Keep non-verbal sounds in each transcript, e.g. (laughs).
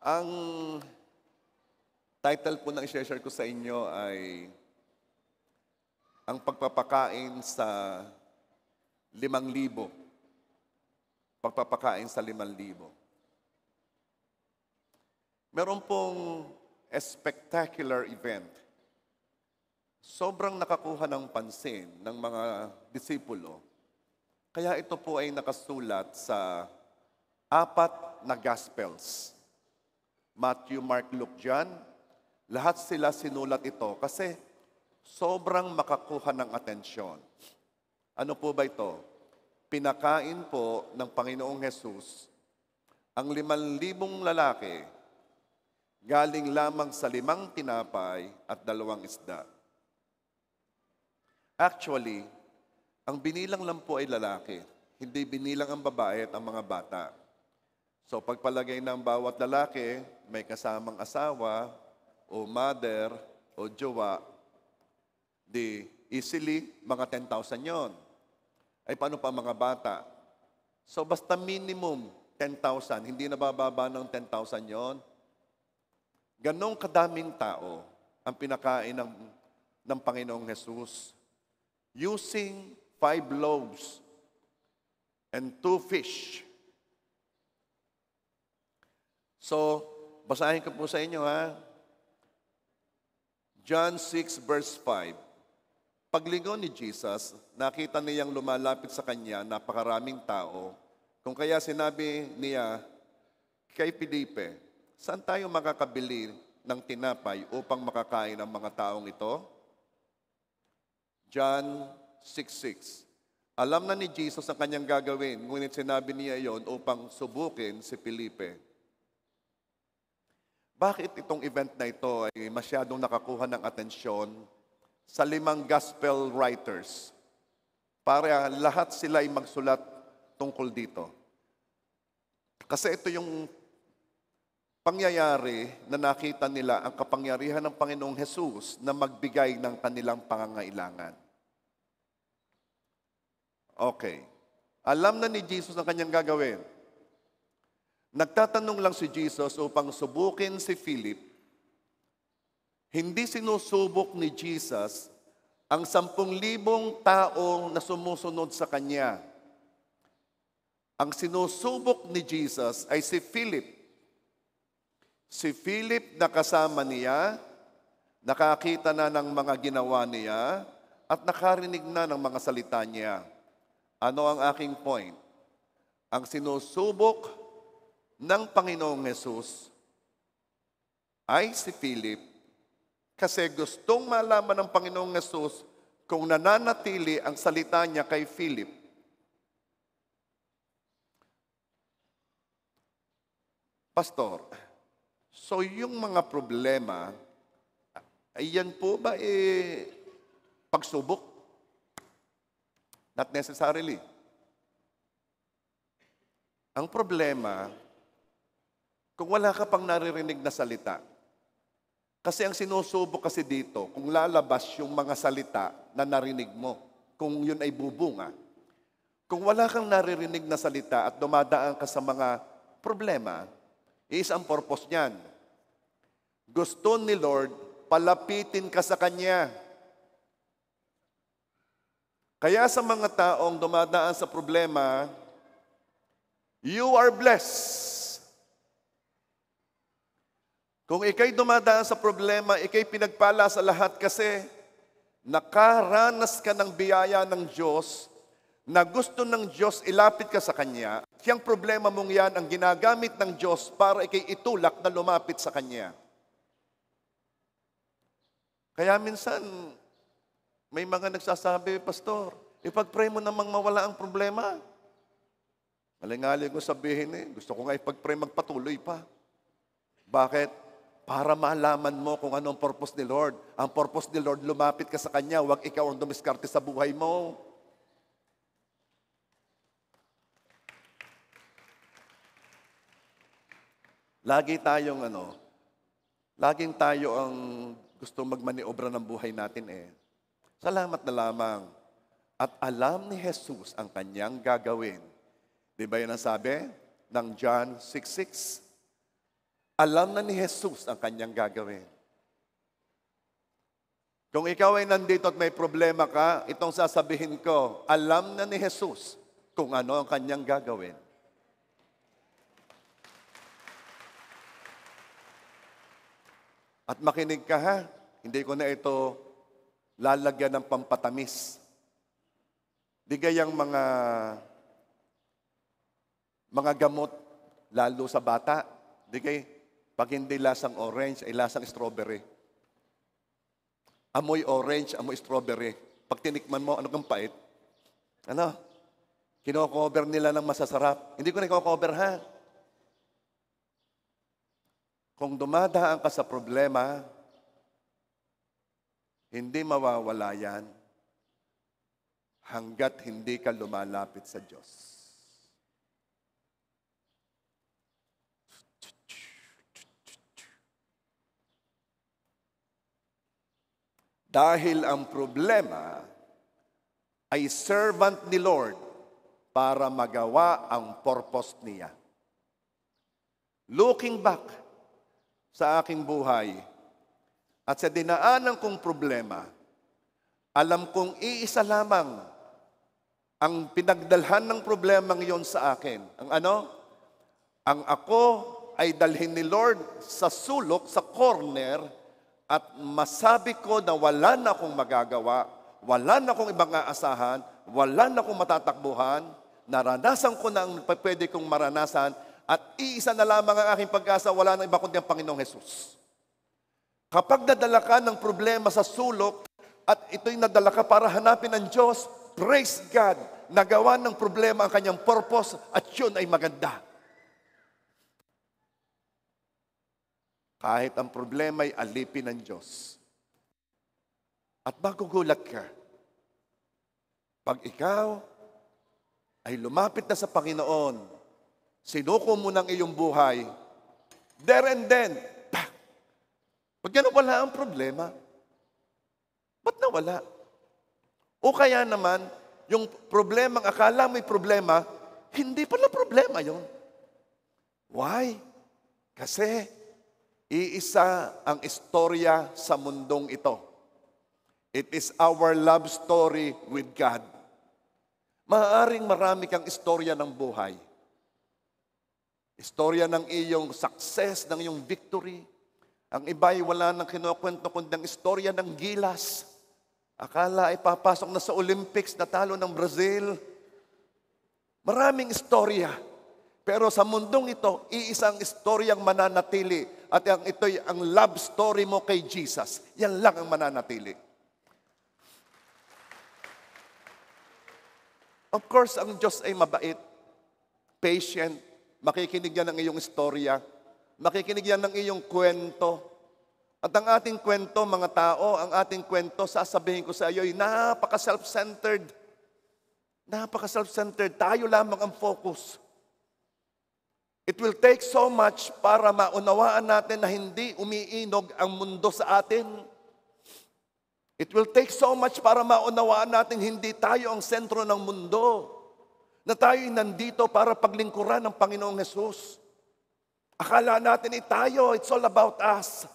Ang title po ng i-share ko sa inyo ay ang pagpapakain sa limang libo. Pagpapakain sa limang libo. Meron pong a spectacular event. Sobrang nakakuha ng pansin ng mga disipulo. Kaya ito po ay nakasulat sa apat na Gospels. Matthew, Mark, Luke, John, lahat sila sinulat ito kasi sobrang makakuha ng atensyon. Ano po ba ito? Pinakain po ng Panginoong Hesus ang liman libong lalaki galing lamang sa limang tinapay at dalawang isda. Actually, ang binilang lang po ay lalaki, hindi binilang ang babae at ang mga bata. So pagpalagay ng bawat lalaki, may kasamang asawa o mother o jowa, di easily mga 10,000 yon. Ay paano pa mga bata? So basta minimum 10,000, hindi nabababa ng 10,000 yon. Ganong kadaming tao ang pinakain ng, ng Panginoong Jesus using five loaves and two fish. So, basahin ko po sa inyo ha. John 6 verse 5. Paglingaw ni Jesus, nakita niyang lumalapit sa kanya napakaraming tao. Kung kaya sinabi niya kay Felipe, saan tayo makakabili ng tinapay upang makakain ang mga taong ito? John 6.6 Alam na ni Jesus ang kanyang gagawin, ngunit sinabi niya iyon upang subukin si Felipe. Bakit itong event na ito ay masyadong nakakuha ng atensyon sa limang gospel writers para lahat sila ay magsulat tungkol dito? Kasi ito yung pangyayari na nakita nila ang kapangyarihan ng Panginoong Hesus na magbigay ng kanilang pangangailangan. Okay. Alam na ni Jesus ang kanyang gagawin. Nagtatanong lang si Jesus upang subukin si Philip. Hindi sinusubok ni Jesus ang sampung libong taong na sumusunod sa Kanya. Ang sinusubok ni Jesus ay si Philip. Si Philip na kasama niya, nakakita na ng mga ginawa niya, at nakarinig na ng mga salita niya. Ano ang aking point? Ang sinusubok ng Panginoong Yesus ay si Philip kasi gustong malaman ng Panginoong Yesus kung nananatili ang salita niya kay Philip. Pastor, so yung mga problema, ayan po ba eh, pagsubok? Not necessarily. Ang problema, kung wala ka pang naririnig na salita. Kasi ang sinusubo kasi dito, kung lalabas yung mga salita na narinig mo, kung yun ay bubunga. Kung wala kang naririnig na salita at dumadaan ka sa mga problema, is ang purpose niyan. Gusto ni Lord, palapitin ka sa Kanya. Kaya sa mga taong dumadaan sa problema, you are blessed. Kung ikay dumadaan sa problema, ikay pinagpala sa lahat kasi nakaranas ka ng biyaya ng Diyos na gusto ng Diyos ilapit ka sa Kanya, siyang problema mong yan ang ginagamit ng Diyos para ikay itulak na lumapit sa Kanya. Kaya minsan, may mga nagsasabi, Pastor, ipag-pray mo namang mawala ang problema. Malingali ko sabihin eh, gusto ko nga ipag-pray magpatuloy pa. Bakit? para malaman mo kung ano ang purpose ni Lord. Ang purpose ni Lord, lumapit ka sa Kanya, huwag ikaw ang dumiskarte sa buhay mo. Lagi tayong ano, laging tayo ang gusto magmaniobra ng buhay natin eh. Salamat na lamang. At alam ni Jesus ang kanyang gagawin. Di ba yun ang sabi ng John 6.6? Alam na ni Jesus ang kanyang gagawin. Kung ikaw ay nandito at may problema ka, itong sasabihin ko, alam na ni Jesus kung ano ang kanyang gagawin. At makinig ka ha, hindi ko na ito lalagyan ng pampatamis. Bigay ang mga mga gamot lalo sa bata. Bigay, pag hindi lasang orange, ay lasang strawberry. Amoy orange, amoy strawberry. Pag tinikman mo, ano kang pait? Ano? Kino-cover nila ng masasarap. Hindi ko na cover ha. Kung dumadaan ka sa problema, hindi mawawala yan hanggat hindi ka lumalapit sa Diyos. Dahil ang problema ay servant ni Lord para magawa ang purpose niya. Looking back sa aking buhay at sa dinaanan kong problema, alam kong iisa lamang ang pinagdalhan ng problema ngayon sa akin. Ang ano? Ang ako ay dalhin ni Lord sa sulok, sa corner, at masabi ko na wala na akong magagawa, wala na akong ibang aasahan, wala na akong matatakbuhan, naranasan ko na ang pwede kong maranasan, at iisa na lamang ang aking pag-asa, wala na iba kundi ang Panginoong Jesus. Kapag nadala ka ng problema sa sulok, at ito'y nadala ka para hanapin ang Diyos, praise God, nagawa ng problema ang kanyang purpose, at yun ay maganda. Kahit ang problema ay alipin ng Diyos. At magugulat ka. Pag ikaw ay lumapit na sa Panginoon, sinuko mo ng iyong buhay, there and then, pa! Ba't ganun wala ang problema? Ba't nawala? O kaya naman, yung problema, akala may problema, hindi pala problema yon. Why? Kasi Iisa ang istorya sa mundong ito. It is our love story with God. Maaaring marami kang istorya ng buhay. Istorya ng iyong success, ng iyong victory. Ang iba'y wala nang kinukwento kundi ang istorya ng gilas. Akala ay papasok na sa Olympics, natalo ng Brazil. Maraming istorya. Pero sa mundong ito, iisang istoryang mananatili at ang ito'y ang love story mo kay Jesus. Yan lang ang mananatili. Of course, ang Diyos ay mabait, patient, makikinig yan ng iyong istorya, makikinig yan ng iyong kwento. At ang ating kwento, mga tao, ang ating kwento, sasabihin ko sa iyo, ay napaka-self-centered. Napaka-self-centered. Tayo lamang ang focus. It will take so much para maunawaan natin na hindi umiinog ang mundo sa atin. It will take so much para maunawaan natin hindi tayo ang sentro ng mundo. Na tayo nandito para paglingkuran ng Panginoong Yesus. Akala natin ay tayo, it's all about us.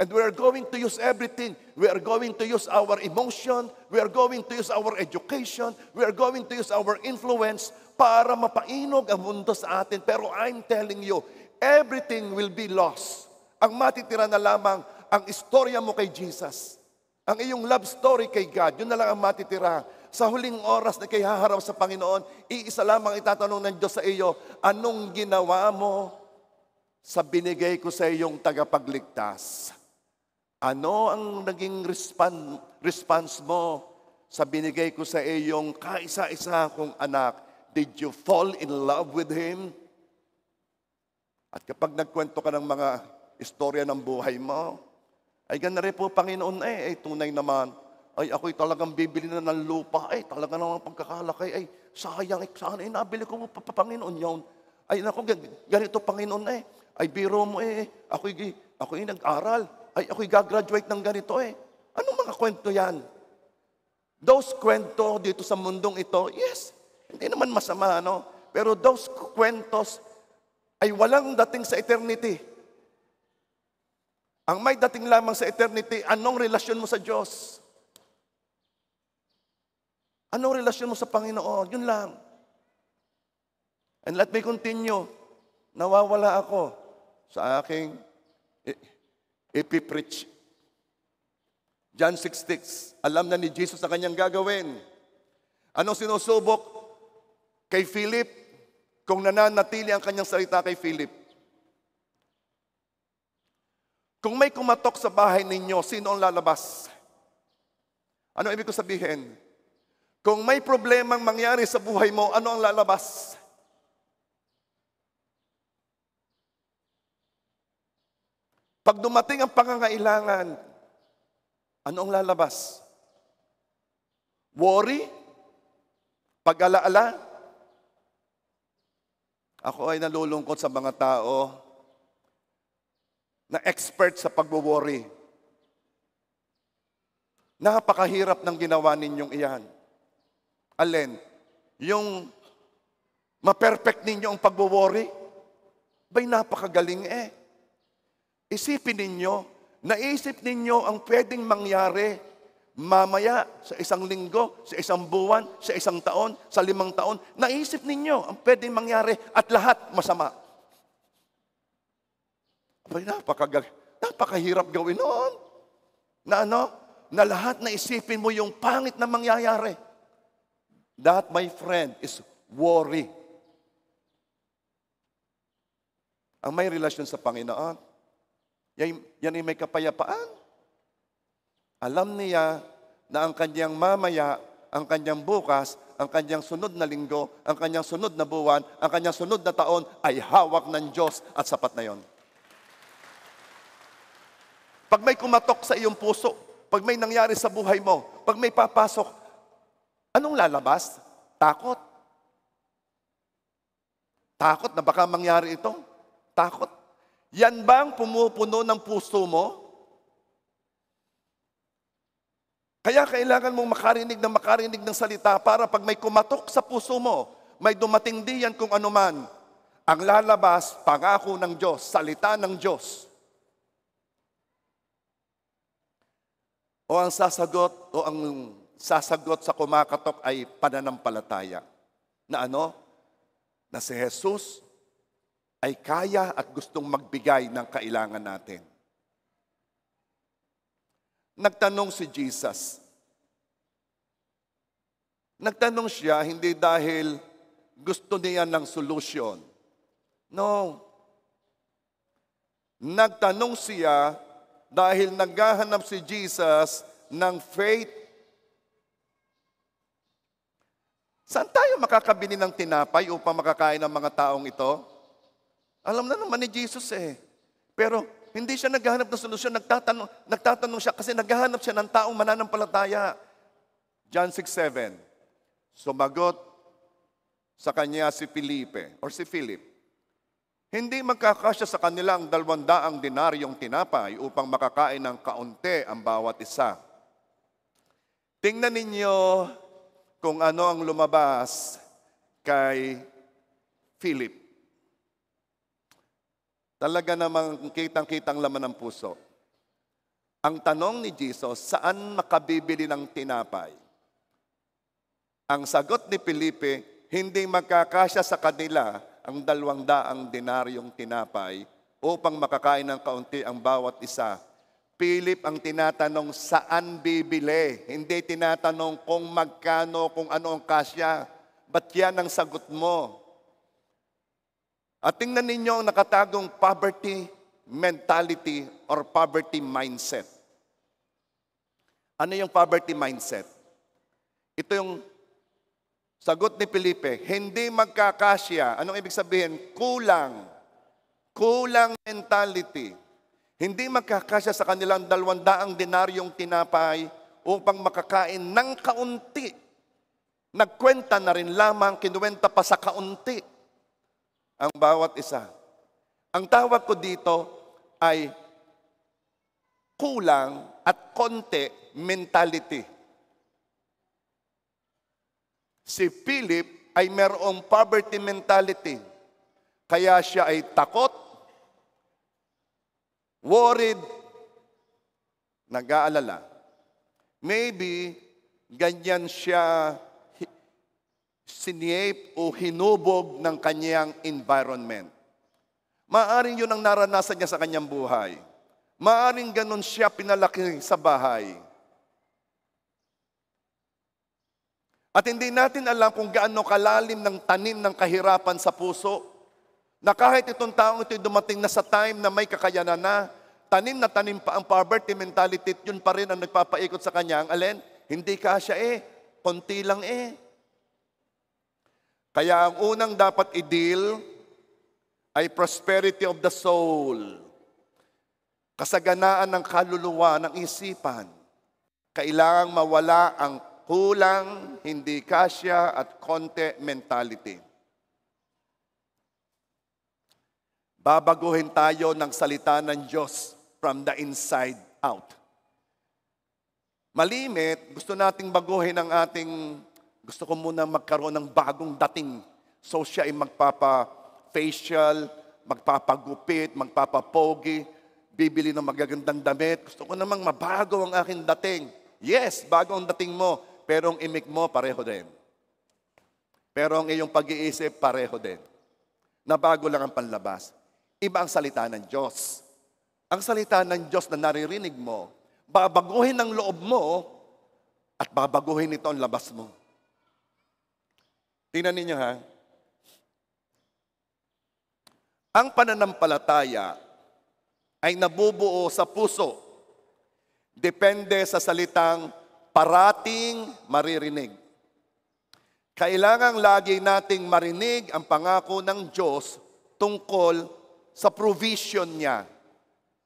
And we are going to use everything. We are going to use our emotion. We are going to use our education. We are going to use our influence para mapainog ang mundo sa atin. Pero I'm telling you, everything will be lost. Ang matitira na lamang ang istorya mo kay Jesus. Ang iyong love story kay God, yun na lang ang matitira. Sa huling oras na kay haharap sa Panginoon, iisa lamang itatanong ng Diyos sa iyo, anong ginawa mo sa binigay ko sa iyong tagapagligtas? Ano ang naging respan, response mo sa binigay ko sa iyong kaisa-isa kong anak? Did you fall in love with Him? At kapag nagkwento ka ng mga istorya ng buhay mo, ay ganun rin po, Panginoon, eh, ay eh, tunay naman. Ay, ako'y talagang bibili na ng lupa. Ay, eh, talaga naman pagkakalaki. Ay, sayang. Ay, saan ay nabili ko mo, Panginoon, yun. Ay, naku, ganito, Panginoon, eh. Ay, biro mo, eh. Ako'y, ako'y nag-aral ay ako'y gagraduate ng ganito eh. Anong mga kwento yan? Those kwento dito sa mundong ito, yes, hindi naman masama, no? Pero those kwentos ay walang dating sa eternity. Ang may dating lamang sa eternity, anong relasyon mo sa Diyos? Anong relasyon mo sa Panginoon? Yun lang. And let me continue. Nawawala ako sa aking ipipreach. John 6.6, alam na ni Jesus ang kanyang gagawin. Anong sinusubok kay Philip? Kung nananatili ang kanyang salita kay Philip. Kung may kumatok sa bahay ninyo, sino ang lalabas? Ano ibig ko sabihin? Kung may problemang mangyari sa buhay mo, ano ang lalabas? Pag dumating ang pangangailangan, ano ang lalabas? Worry? Pag-alaala? Ako ay nalulungkot sa mga tao na expert sa pagwo-worry. Napakahirap ng ginawa ninyong iyan. Alin? Yung ma-perfect ninyo ang pagwo-worry? Bay, napakagaling eh. Isipin ninyo, naisip ninyo ang pwedeng mangyari mamaya sa isang linggo, sa isang buwan, sa isang taon, sa limang taon. Naisip ninyo ang pwedeng mangyari at lahat masama. Abay, napakagag, napakahirap gawin noon. Na ano? Na lahat na isipin mo yung pangit na mangyayari. That, my friend, is worry. Ang may relasyon sa Panginoon, yan, ay may kapayapaan. Alam niya na ang kanyang mamaya, ang kanyang bukas, ang kanyang sunod na linggo, ang kanyang sunod na buwan, ang kanyang sunod na taon ay hawak ng Diyos at sapat na yon. Pag may kumatok sa iyong puso, pag may nangyari sa buhay mo, pag may papasok, anong lalabas? Takot. Takot na baka mangyari ito. Takot. Yan bang pumupuno ng puso mo? Kaya kailangan mong makarinig ng makarinig ng salita para pag may kumatok sa puso mo, may dumating diyan kung anuman, ang lalabas, pangako ng Diyos, salita ng Diyos. O ang sasagot, o ang sasagot sa kumakatok ay pananampalataya. Na ano? Na si Jesus ay kaya at gustong magbigay ng kailangan natin. Nagtanong si Jesus. Nagtanong siya hindi dahil gusto niya ng solusyon. No. Nagtanong siya dahil naghahanap si Jesus ng faith. Saan tayo makakabini ng tinapay upang makakain ng mga taong ito? Alam na naman ni Jesus eh. Pero hindi siya naghahanap ng solusyon. Nagtatanong, nagtatanong siya kasi naghahanap siya ng taong mananampalataya. John 6.7 Sumagot sa kanya si Felipe or si Philip. Hindi magkakasya sa kanila ang dalwandaang dinaryong tinapay upang makakain ng kaunti ang bawat isa. Tingnan ninyo kung ano ang lumabas kay Philip. Talaga namang kitang-kitang laman ng puso. Ang tanong ni Jesus, saan makabibili ng tinapay? Ang sagot ni Felipe, hindi magkakasya sa kanila ang dalawang daang dinaryong tinapay upang makakain ng kaunti ang bawat isa. Philip ang tinatanong saan bibili, hindi tinatanong kung magkano, kung ano ang kasya. Ba't yan ang sagot mo? At tingnan ninyo ang nakatagong poverty mentality or poverty mindset. Ano yung poverty mindset? Ito yung sagot ni Felipe, hindi magkakasya. Anong ibig sabihin? Kulang. Kulang mentality. Hindi magkakasya sa kanilang dalwandaang dinaryong tinapay upang makakain ng kaunti. Nagkwenta na rin lamang, kinuwenta pa sa kaunti ang bawat isa. Ang tawag ko dito ay kulang at konti mentality. Si Philip ay merong poverty mentality. Kaya siya ay takot, worried, nag-aalala. Maybe ganyan siya siniape o hinubog ng kanyang environment. Maaring yun ang naranasan niya sa kanyang buhay. Maaring ganun siya pinalaki sa bahay. At hindi natin alam kung gaano kalalim ng tanim ng kahirapan sa puso na kahit itong taong ito'y dumating na sa time na may kakayanan na, tanim na tanim pa ang poverty mentality, yun pa rin ang nagpapaikot sa kanya. Ang alin, hindi ka siya eh, konti lang eh. Kaya ang unang dapat i-deal ay prosperity of the soul. Kasaganaan ng kaluluwa ng isipan. Kailangang mawala ang kulang, hindi kasya at konti mentality. Babaguhin tayo ng salita ng Diyos from the inside out. Malimit, gusto nating baguhin ang ating gusto ko muna magkaroon ng bagong dating. So siya ay magpapa-facial, magpapagupit, magpapapogi, bibili ng magagandang damit. Gusto ko namang mabago ang aking dating. Yes, bago ang dating mo, pero ang imik mo pareho din. Pero ang iyong pag-iisip pareho din. Nabago lang ang panlabas. Iba ang salita ng Diyos. Ang salita ng Diyos na naririnig mo, babaguhin ang loob mo at babaguhin ito ang labas mo. Tingnan ninyo ha. Ang pananampalataya ay nabubuo sa puso. Depende sa salitang parating maririnig. Kailangan lagi nating marinig ang pangako ng Diyos tungkol sa provision niya,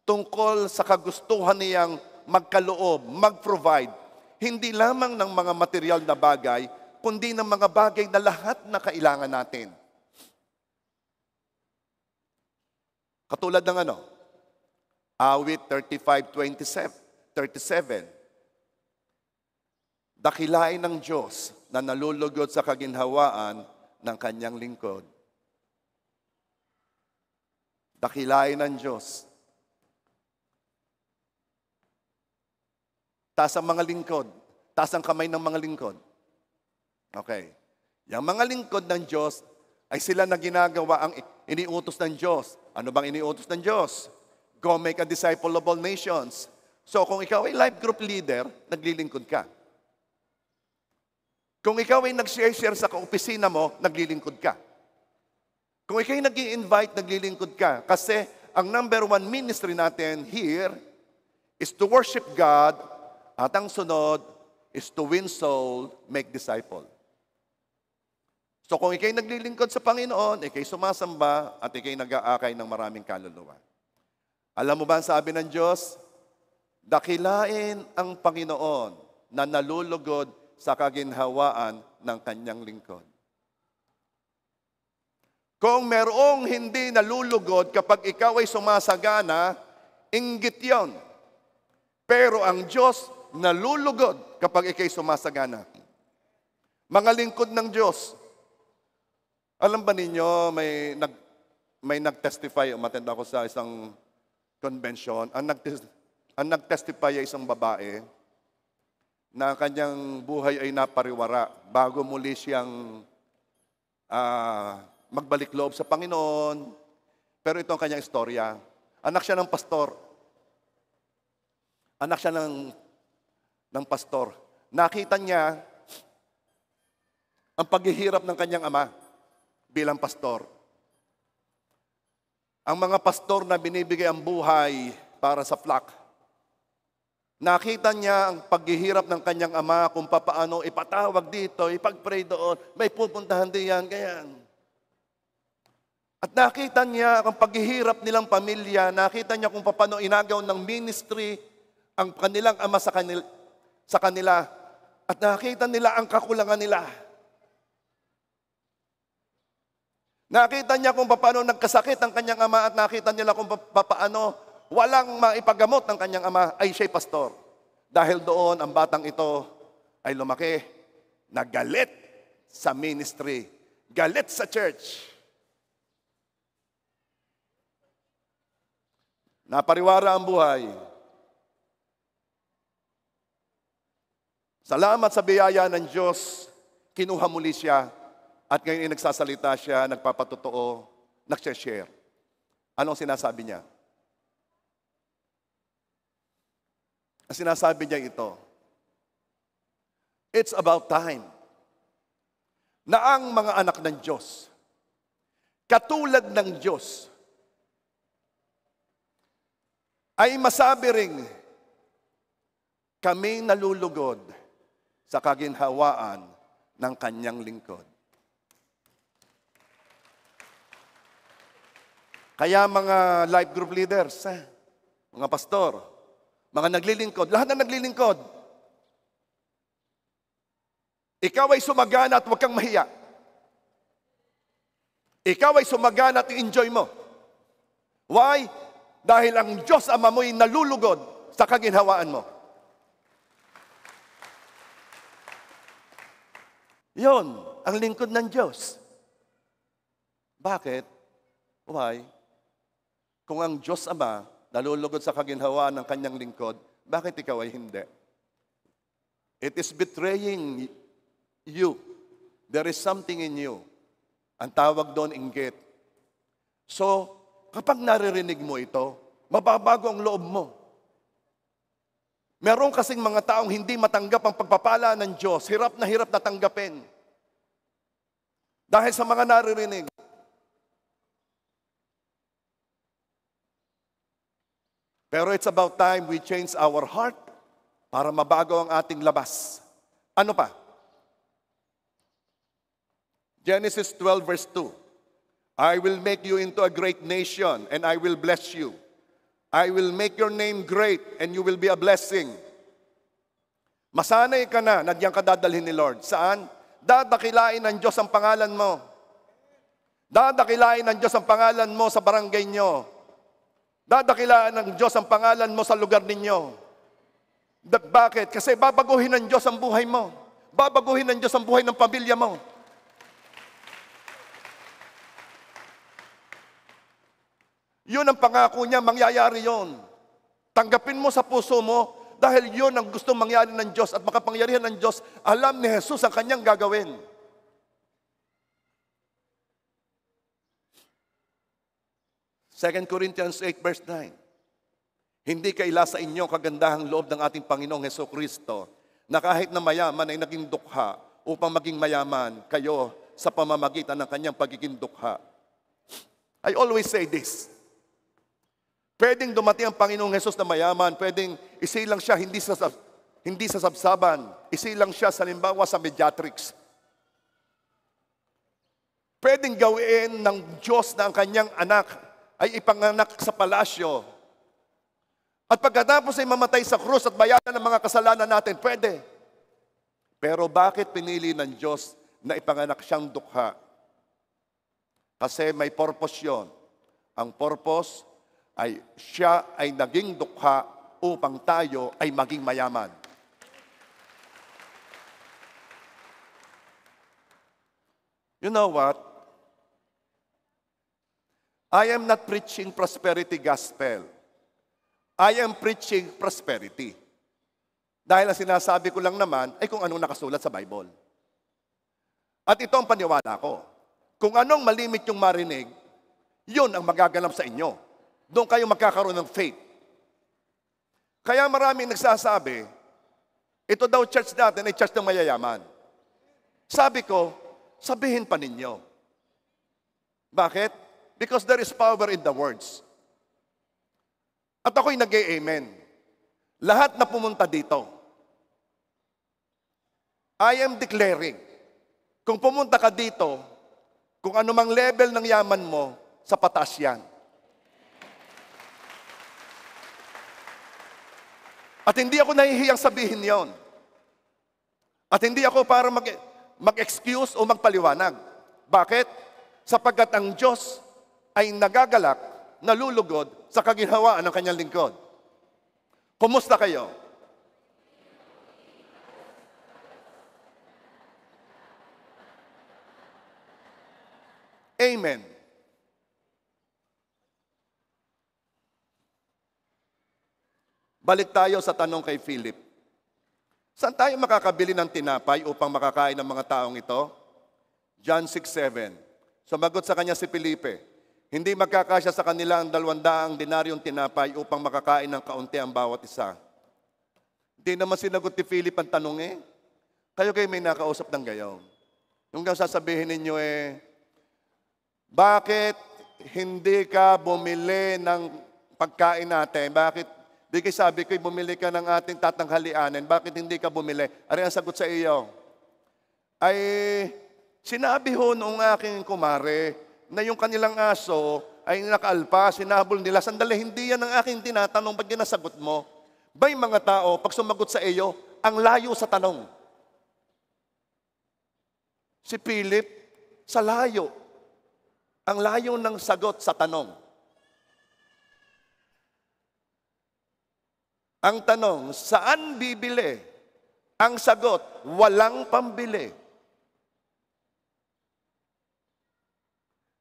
tungkol sa kagustuhan niyang magkaloob, mag-provide, hindi lamang ng mga material na bagay, kundi ng mga bagay na lahat na kailangan natin. Katulad ng ano? Awit 35:27, 37. Dakilain ng Diyos na nalulugod sa kaginhawaan ng kanyang lingkod. Dakilain ng Diyos. Taas ang mga lingkod. Taas ang kamay ng mga lingkod. Okay. Yang mga lingkod ng Diyos ay sila na ginagawa ang iniutos ng Diyos. Ano bang iniutos ng Diyos? Go make a disciple of all nations. So kung ikaw ay life group leader, naglilingkod ka. Kung ikaw ay nag-share sa kaopisina mo, naglilingkod ka. Kung ikaw ay nag invite naglilingkod ka. Kasi ang number one ministry natin here is to worship God at ang sunod is to win soul, make disciple. So kung ikay naglilingkod sa Panginoon, ikay sumasamba, at ikay nag-aakay ng maraming kaluluwa. Alam mo ba ang sabi ng Diyos? Dakilain ang Panginoon na nalulugod sa kaginhawaan ng kanyang lingkod. Kung merong hindi nalulugod kapag ikaw ay sumasagana, inggit yon. Pero ang Diyos nalulugod kapag ikay sumasagana. Mga lingkod ng Diyos, alam ba ninyo, may, nag, may nag-testify, umatend ako sa isang convention, ang, nag ang nag-testify ay isang babae na kanyang buhay ay napariwara bago muli siyang uh, magbalik loob sa Panginoon. Pero ito ang kanyang istorya. Anak siya ng pastor. Anak siya ng, ng pastor. Nakita niya ang paghihirap ng kanyang ama bilang pastor. Ang mga pastor na binibigay ang buhay para sa flock. Nakita niya ang paghihirap ng kanyang ama kung paano ipatawag dito, ipagpray doon, may pupuntahan din yan, ganyan. At nakita niya ang paghihirap nilang pamilya, nakita niya kung paano inagaw ng ministry ang kanilang ama sa kanila. At nakita nila ang kakulangan nila. Nakita niya kung paano nagkasakit ang kanyang ama at nakita niya kung paano walang maipagamot ang kanyang ama ay siya'y pastor. Dahil doon, ang batang ito ay lumaki, nagalit sa ministry, galit sa church. Napariwara ang buhay. Salamat sa biyaya ng Diyos, kinuha muli siya at ngayon ay nagsasalita siya, nagpapatotoo, nagsashare. Anong sinasabi niya? Ang sinasabi niya ito, It's about time na ang mga anak ng Diyos, katulad ng Diyos, ay masabi ring kami nalulugod sa kaginhawaan ng kanyang lingkod. Kaya mga life group leaders, eh, mga pastor, mga naglilingkod, lahat na naglilingkod, ikaw ay sumagana at huwag kang mahiya. Ikaw ay sumagana at enjoy mo. Why? Dahil ang Diyos Ama mo ay nalulugod sa kaginhawaan mo. Yon, ang lingkod ng Diyos. Bakit? Why? Kung ang Diyos Ama nalulugod sa kaginhawaan ng kanyang lingkod, bakit ikaw ay hindi? It is betraying you. There is something in you. Ang tawag doon, inggit. So, kapag naririnig mo ito, mababago ang loob mo. Meron kasing mga taong hindi matanggap ang pagpapala ng Diyos. Hirap na hirap na tanggapin. Dahil sa mga naririnig. Pero it's about time we change our heart para mabago ang ating labas. Ano pa? Genesis 12 verse 2. I will make you into a great nation and I will bless you. I will make your name great and you will be a blessing. Masanay ka na na diyan ka dadalhin ni Lord. Saan? Dadakilain ng Diyos ang pangalan mo. Dadakilain ng Diyos ang pangalan mo sa barangay nyo, Dadakilaan ng Diyos ang pangalan mo sa lugar ninyo. That bakit? Kasi babaguhin ng Diyos ang buhay mo. Babaguhin ng Diyos ang buhay ng pamilya mo. Yun ang pangako niya, mangyayari yon. Tanggapin mo sa puso mo dahil yun ang gusto mangyari ng Diyos at makapangyarihan ng Diyos. Alam ni Jesus ang kanyang gagawin. 2 Corinthians 8 verse 9. Hindi kaila sa inyo kagandahang loob ng ating Panginoong Heso Kristo na kahit na mayaman ay naging dukha upang maging mayaman kayo sa pamamagitan ng kanyang pagiging dukha. I always say this. Pwedeng dumating ang Panginoong Hesus na mayaman, pwedeng isilang siya hindi sa hindi sa sabsaban, isilang siya sa limbawa sa mediatrix. Pwedeng gawin ng Diyos na ang kanyang anak ay ipanganak sa palasyo. At pagkatapos ay mamatay sa krus at bayaran ng mga kasalanan natin, pwede. Pero bakit pinili ng Diyos na ipanganak siyang dukha? Kasi may purpose yon. Ang purpose ay siya ay naging dukha upang tayo ay maging mayaman. You know what? I am not preaching prosperity gospel. I am preaching prosperity. Dahil ang sinasabi ko lang naman ay kung anong nakasulat sa Bible. At ito ang paniwala ko. Kung anong malimit yung marinig, yun ang magaganap sa inyo. Doon kayo magkakaroon ng faith. Kaya maraming nagsasabi, ito daw church natin ay church ng mayayaman. Sabi ko, sabihin pa ninyo. Bakit? Because there is power in the words. At ako'y nag amen Lahat na pumunta dito, I am declaring, kung pumunta ka dito, kung anumang level ng yaman mo, sa patas yan. At hindi ako nahihiyang sabihin yon. At hindi ako para mag, mag-excuse o magpaliwanag. Bakit? Sapagkat ang Diyos ay nagagalak, nalulugod sa kaginhawaan ng kanyang lingkod. Kumusta kayo? Amen. Balik tayo sa tanong kay Philip. Saan tayo makakabili ng tinapay upang makakain ng mga taong ito? John 6.7 Sumagot sa kanya si Felipe, hindi magkakasya sa kanila ang dalwandaang dinaryong tinapay upang makakain ng kaunti ang bawat isa. Hindi naman sinagot ni Philip ang tanong eh. Kayo kayo may nakausap ng gayon. Yung sasabihin ninyo eh, bakit hindi ka bumili ng pagkain natin? Bakit di kayo sabi ko, bumili ka ng ating tatanghalianin? Bakit hindi ka bumili? Ari ang sagot sa iyo, ay sinabi ho noong aking kumare, na yung kanilang aso ay nakaalpa, sinabol nila. Sandali, hindi yan ang aking tinatanong pag ginasagot mo. Bay mga tao, pag sumagot sa iyo, ang layo sa tanong. Si Philip, sa layo. Ang layo ng sagot sa tanong. Ang tanong, saan bibili? Ang sagot, walang pambili.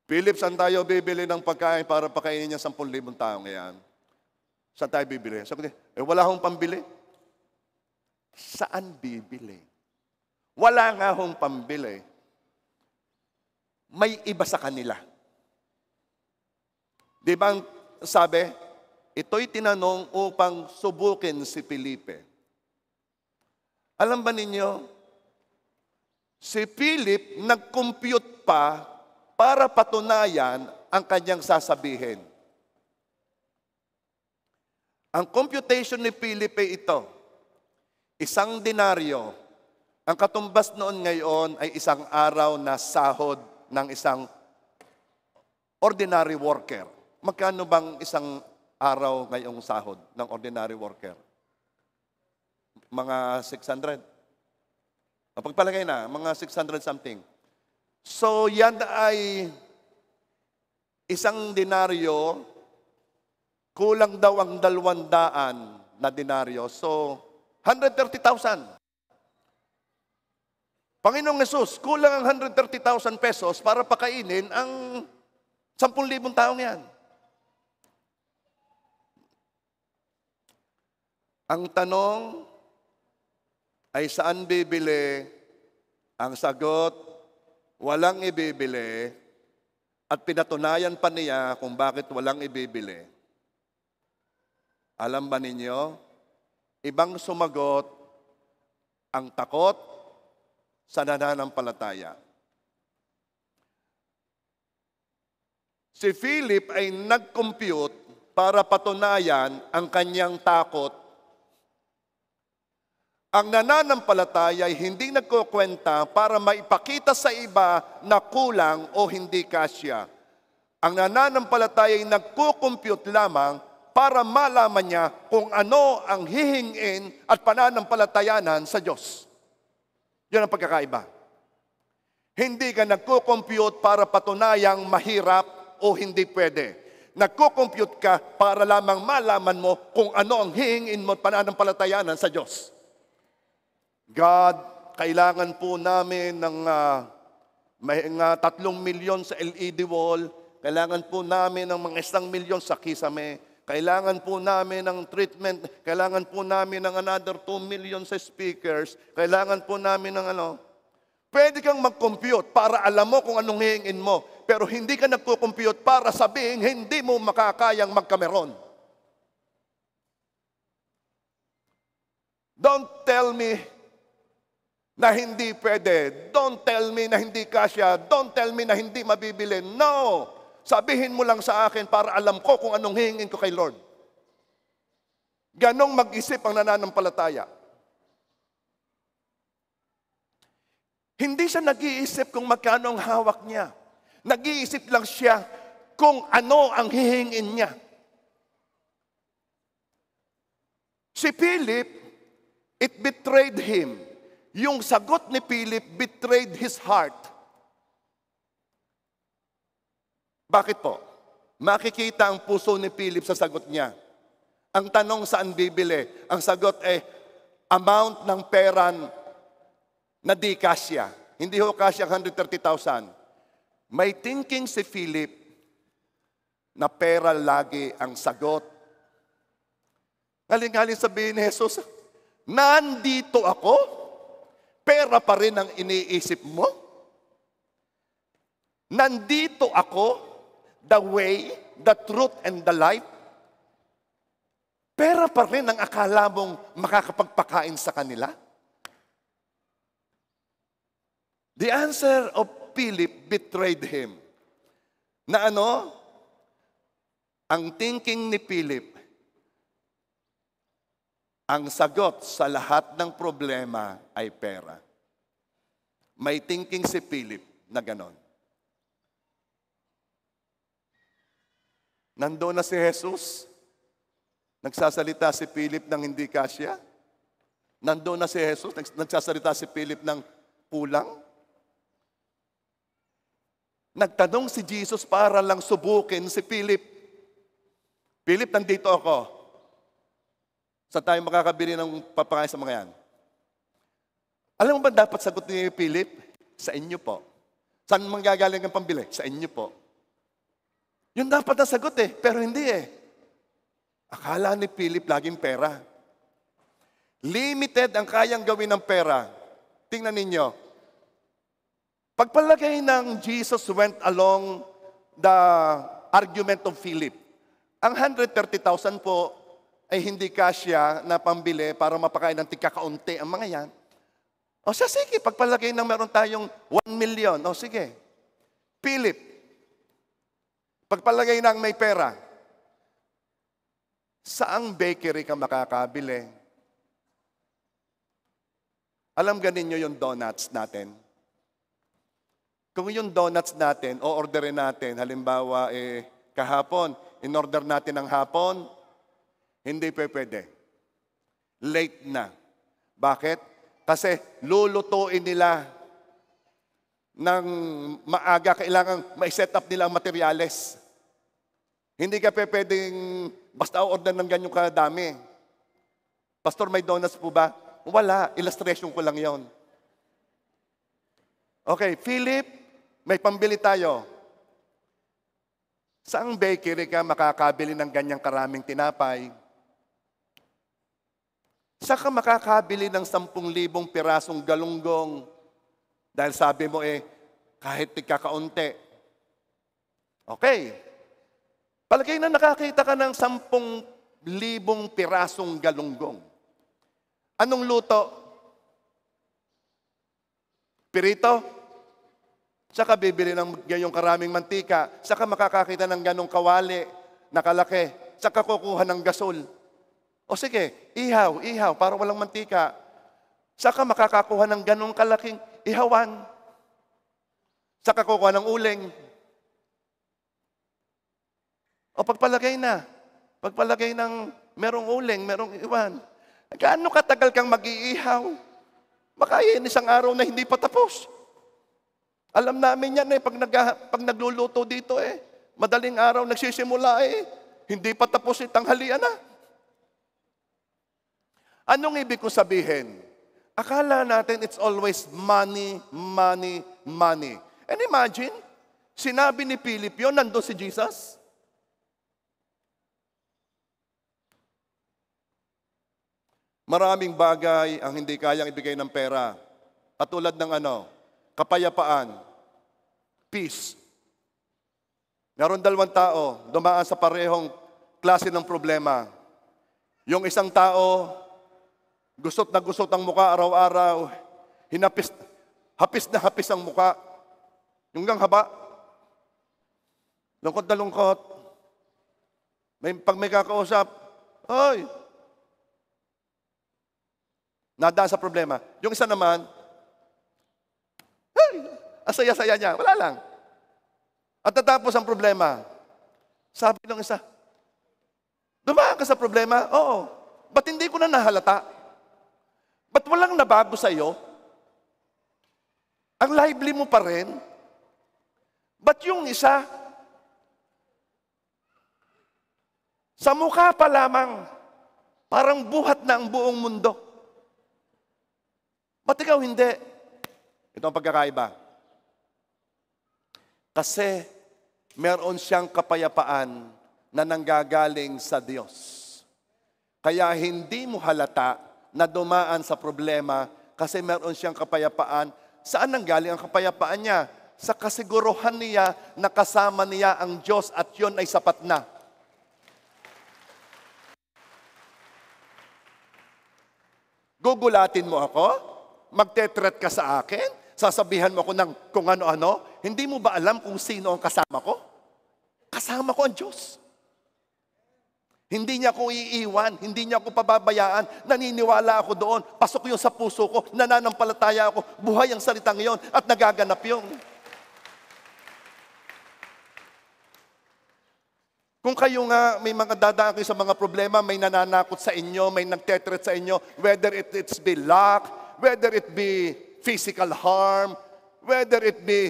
Philip, saan tayo bibili ng pagkain para pakainin niya 10,000 tao ngayon? Saan tayo bibili? Sabi niya, eh wala akong pambili. Saan bibili? Wala nga akong pambili. May iba sa kanila. Di ba sabi, ito'y tinanong upang subukin si Felipe. Alam ba ninyo, si Philip nag-compute pa para patunayan ang kanyang sasabihin. Ang computation ni Philippe ito, isang denaryo, ang katumbas noon ngayon ay isang araw na sahod ng isang ordinary worker. Magkano bang isang araw ngayong sahod ng ordinary worker? Mga 600. Pagpalagay na, mga 600 something. So yan ay isang denaryo, kulang daw ang dalwandaan na denaryo. So 130,000. Panginoong Yesus, kulang ang 130,000 pesos para pakainin ang 10,000 taong yan. Ang tanong ay saan bibili? Ang sagot walang ibibili, at pinatunayan pa niya kung bakit walang ibibili. Alam ba ninyo, ibang sumagot ang takot sa nananampalataya. Si Philip ay nag-compute para patunayan ang kanyang takot ang nananampalataya ay hindi nagkukwenta para maipakita sa iba na kulang o hindi kasya. Ang nananampalataya ay nagkukumpute lamang para malaman niya kung ano ang hihingin at pananampalatayanan sa Diyos. Yun ang pagkakaiba. Hindi ka nagkukompute para patunayang mahirap o hindi pwede. Nagkukompute ka para lamang malaman mo kung ano ang hihingin mo at pananampalatayanan sa Diyos. God, kailangan po namin ng uh, may, uh, tatlong milyon sa LED wall, kailangan po namin ng mga isang milyon sa kisame, kailangan po namin ng treatment, kailangan po namin ng another 2 million sa speakers, kailangan po namin ng ano. Pwede kang mag-compute para alam mo kung anong hihingin mo, pero hindi ka nagko-compute para sabihin hindi mo makakayang magkameron. Don't tell me na hindi pwede. Don't tell me na hindi kasya. Don't tell me na hindi mabibili. No! Sabihin mo lang sa akin para alam ko kung anong hihingin ko kay Lord. Ganong mag-isip ang nananampalataya. Hindi siya nag-iisip kung magkano ang hawak niya. Nag-iisip lang siya kung ano ang hihingin niya. Si Philip, it betrayed him. Yung sagot ni Philip betrayed his heart. Bakit po? Makikita ang puso ni Philip sa sagot niya. Ang tanong saan bibili? Ang sagot ay eh, amount ng pera na di kasya. Hindi ho kasya 130,000. May thinking si Philip na pera lagi ang sagot. Ngaling-ngaling sabihin ni Jesus, nandito ako? Pera pa rin ang iniisip mo? Nandito ako, the way, the truth, and the life. Pera pa rin ang akala mong makakapagpakain sa kanila? The answer of Philip betrayed him. Na ano? Ang thinking ni Philip, ang sagot sa lahat ng problema ay pera. May thinking si Philip na ganon. Nandoon na si Jesus. Nagsasalita si Philip ng hindi kasya. Nandoon na si Jesus. Nagsasalita si Philip ng pulang. Nagtanong si Jesus para lang subukin si Philip. Philip, nandito ako sa tayo makakabili ng papakain sa mga yan? Alam mo ba dapat sagot ni Philip? Sa inyo po. Saan manggagaling ang pambili? Sa inyo po. Yun dapat na sagot eh, pero hindi eh. Akala ni Philip laging pera. Limited ang kayang gawin ng pera. Tingnan ninyo. Pagpalagay ng Jesus went along the argument of Philip, ang 130,000 po ay hindi kasya na pambili para mapakain ng tigkakaunti ang mga yan. O siya, sige, pagpalagay ng meron tayong 1 million. O sige, Philip, pagpalagay ng may pera, saang bakery ka makakabili? Alam ganin nyo yung donuts natin? Kung yung donuts natin, o orderin natin, halimbawa, eh, kahapon, in-order natin ng hapon, hindi pa pwede. Late na. Bakit? Kasi lulutuin nila ng maaga. Kailangan ma-set up nila ang materyales. Hindi ka pwedeng basta order ng ganyan kadami. Pastor, may donuts po ba? Wala. Illustration ko lang yon. Okay, Philip, may pambili tayo. Saang bakery ka makakabili ng ganyang karaming tinapay? Saan ka makakabili ng 10,000 pirasong galunggong? Dahil sabi mo eh, kahit tigkakaunti. Okay. Palagay na nakakita ka ng 10,000 pirasong galunggong. Anong luto? Pirito? Saka bibili ng gayong karaming mantika. Saka makakakita ng ganong kawali, nakalaki. Saka kukuha ng gasol. O sige, ihaw, ihaw, para walang mantika. Saka makakakuha ng ganong kalaking ihawan. Saka kukuha ng uling. O pagpalagay na. Pagpalagay ng merong uling, merong iwan. Gaano katagal kang mag-iihaw? Baka yan isang araw na hindi pa tapos. Alam namin yan eh, pag, nag, pag nagluluto dito eh. Madaling araw nagsisimula eh. Hindi pa tapos eh, tanghalian na. Anong ibig ko sabihin? Akala natin it's always money, money, money. And imagine, sinabi ni Philip yun, nandun si Jesus. Maraming bagay ang hindi kayang ibigay ng pera. Katulad ng ano, kapayapaan, peace. Naroon dalawang tao, dumaan sa parehong klase ng problema. Yung isang tao, Gusot na gusot ang muka araw-araw. Hinapis, hapis na hapis ang muka. Yung gang haba. Lungkot na lungkot. May, pag may kakausap, Hoy! Nadaan sa problema. Yung isa naman, Hey! Asaya-saya niya. Wala lang. At natapos ang problema. Sabi ng isa, Dumaan ka sa problema? Oo. Ba't hindi ko na nahalata? Ba't walang nabago sa'yo? Ang lively mo pa rin? Ba't yung isa? Sa mukha pa lamang, parang buhat na ang buong mundo. Ba't ikaw hindi? Ito ang pagkakaiba. Kasi meron siyang kapayapaan na nanggagaling sa Diyos. Kaya hindi mo halata na dumaan sa problema kasi meron siyang kapayapaan. Saan nanggaling ang kapayapaan niya? Sa kasiguruhan niya na kasama niya ang Diyos at yon ay sapat na. Gugulatin mo ako? Magtetret ka sa akin? Sasabihan mo ako ng kung ano-ano? Hindi mo ba alam kung sino ang kasama ko? Kasama ko ang Diyos. Hindi niya ako iiwan, hindi niya ako pababayaan. Naniniwala ako doon, pasok yun sa puso ko, nananampalataya ako, buhay ang salitang yon at nagaganap yun. Kung kayo nga may mga dadaan kayo sa mga problema, may nananakot sa inyo, may nagtetret sa inyo, whether it, it's be lack, whether it be physical harm, whether it be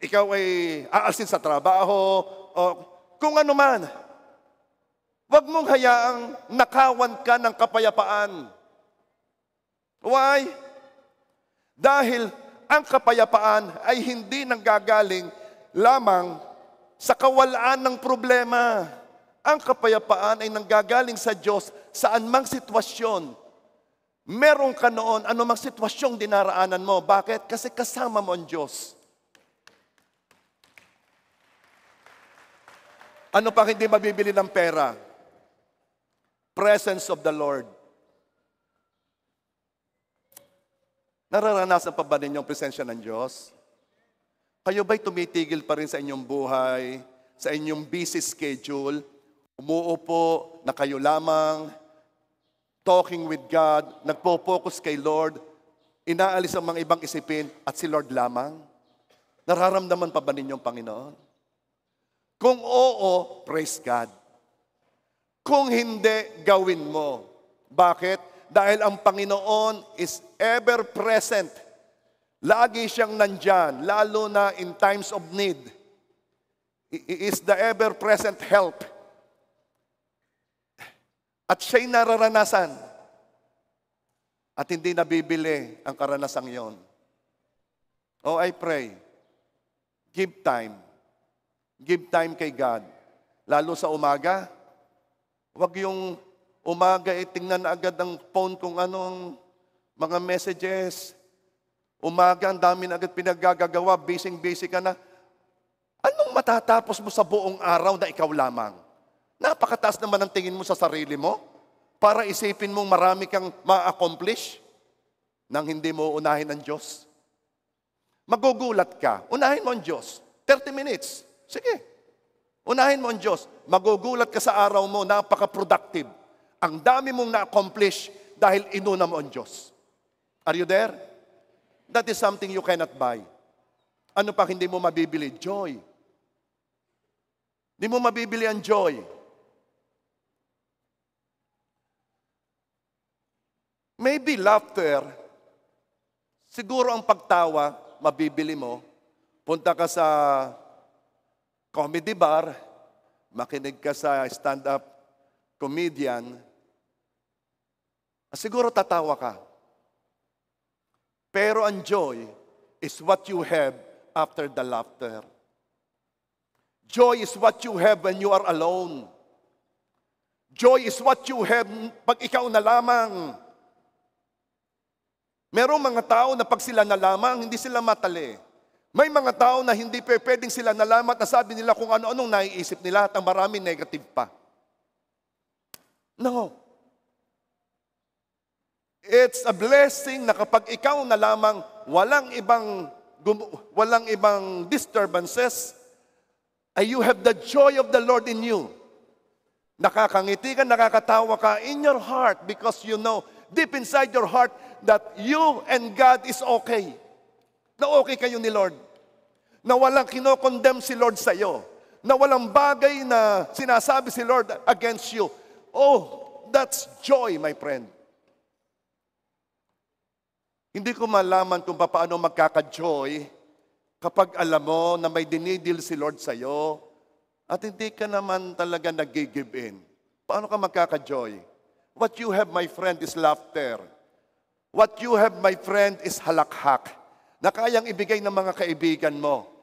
ikaw ay aalsin sa trabaho, o kung ano man, Huwag mong hayaang nakawan ka ng kapayapaan. Why? Dahil ang kapayapaan ay hindi nanggagaling lamang sa kawalaan ng problema. Ang kapayapaan ay nanggagaling sa Diyos sa mang sitwasyon. Meron ka noon, anumang sitwasyong dinaraanan mo. Bakit? Kasi kasama mo ang Diyos. Ano pa hindi mabibili ng pera? presence of the Lord. Nararanasan pa ba ninyo ang presensya ng Diyos? Kayo ba'y tumitigil pa rin sa inyong buhay, sa inyong busy schedule? Umuupo na kayo lamang, talking with God, nagpo-focus kay Lord, inaalis ang mga ibang isipin at si Lord lamang? Nararamdaman pa ba ninyo ang Panginoon? Kung oo, praise God. Kung hindi, gawin mo. Bakit? Dahil ang Panginoon is ever-present. Lagi siyang nandyan, lalo na in times of need. He is the ever-present help. At siya'y nararanasan. At hindi nabibili ang karanasang yon. Oh, I pray. Give time. Give time kay God. Lalo sa umaga, Huwag yung umaga itingnan eh, agad ang phone kung anong mga messages. Umaga, ang dami na agad pinaggagawa, busy-busy ka na. Anong matatapos mo sa buong araw na ikaw lamang? Napakataas naman ang tingin mo sa sarili mo para isipin mong marami kang ma-accomplish nang hindi mo unahin ang Diyos. Magugulat ka, unahin mo ang Diyos. 30 minutes. Sige, Unahin mo ang Diyos. Magugulat ka sa araw mo, napaka-productive. Ang dami mong na-accomplish dahil inuna mo ang Diyos. Are you there? That is something you cannot buy. Ano pa hindi mo mabibili? Joy. Hindi mo mabibili ang joy. Maybe laughter, siguro ang pagtawa, mabibili mo. Punta ka sa comedy bar, makinig ka sa stand-up comedian, ah, siguro tatawa ka. Pero ang joy is what you have after the laughter. Joy is what you have when you are alone. Joy is what you have pag ikaw na lamang. Merong mga tao na pag sila na lamang, hindi sila matali. May mga tao na hindi pwedeng sila nalamat na sabi nila kung ano-anong naiisip nila at ang marami negative pa. No. It's a blessing na kapag ikaw na lamang walang ibang walang ibang disturbances, ay you have the joy of the Lord in you. Nakakangiti ka, nakakatawa ka in your heart because you know, deep inside your heart, that you and God is okay. Na okay kayo ni Lord na walang kinokondem si Lord sa iyo, na walang bagay na sinasabi si Lord against you. Oh, that's joy, my friend. Hindi ko malaman kung paano magkaka-joy kapag alam mo na may dinidil si Lord sa iyo at hindi ka naman talaga nag-give in. Paano ka magkaka-joy? What you have, my friend, is laughter. What you have, my friend, is halakhak na kayang ibigay ng mga kaibigan mo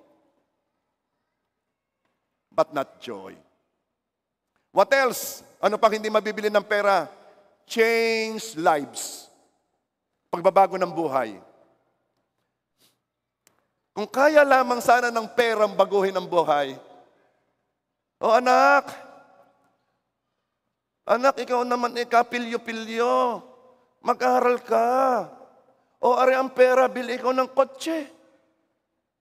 but not joy. What else? Ano pang hindi mabibili ng pera? Change lives. Pagbabago ng buhay. Kung kaya lamang sana ng perang baguhin ang buhay. O oh, anak, anak, ikaw naman ikapilyo pilyo Mag-aral ka. O oh, ari ang pera, bili ikaw ng kotse.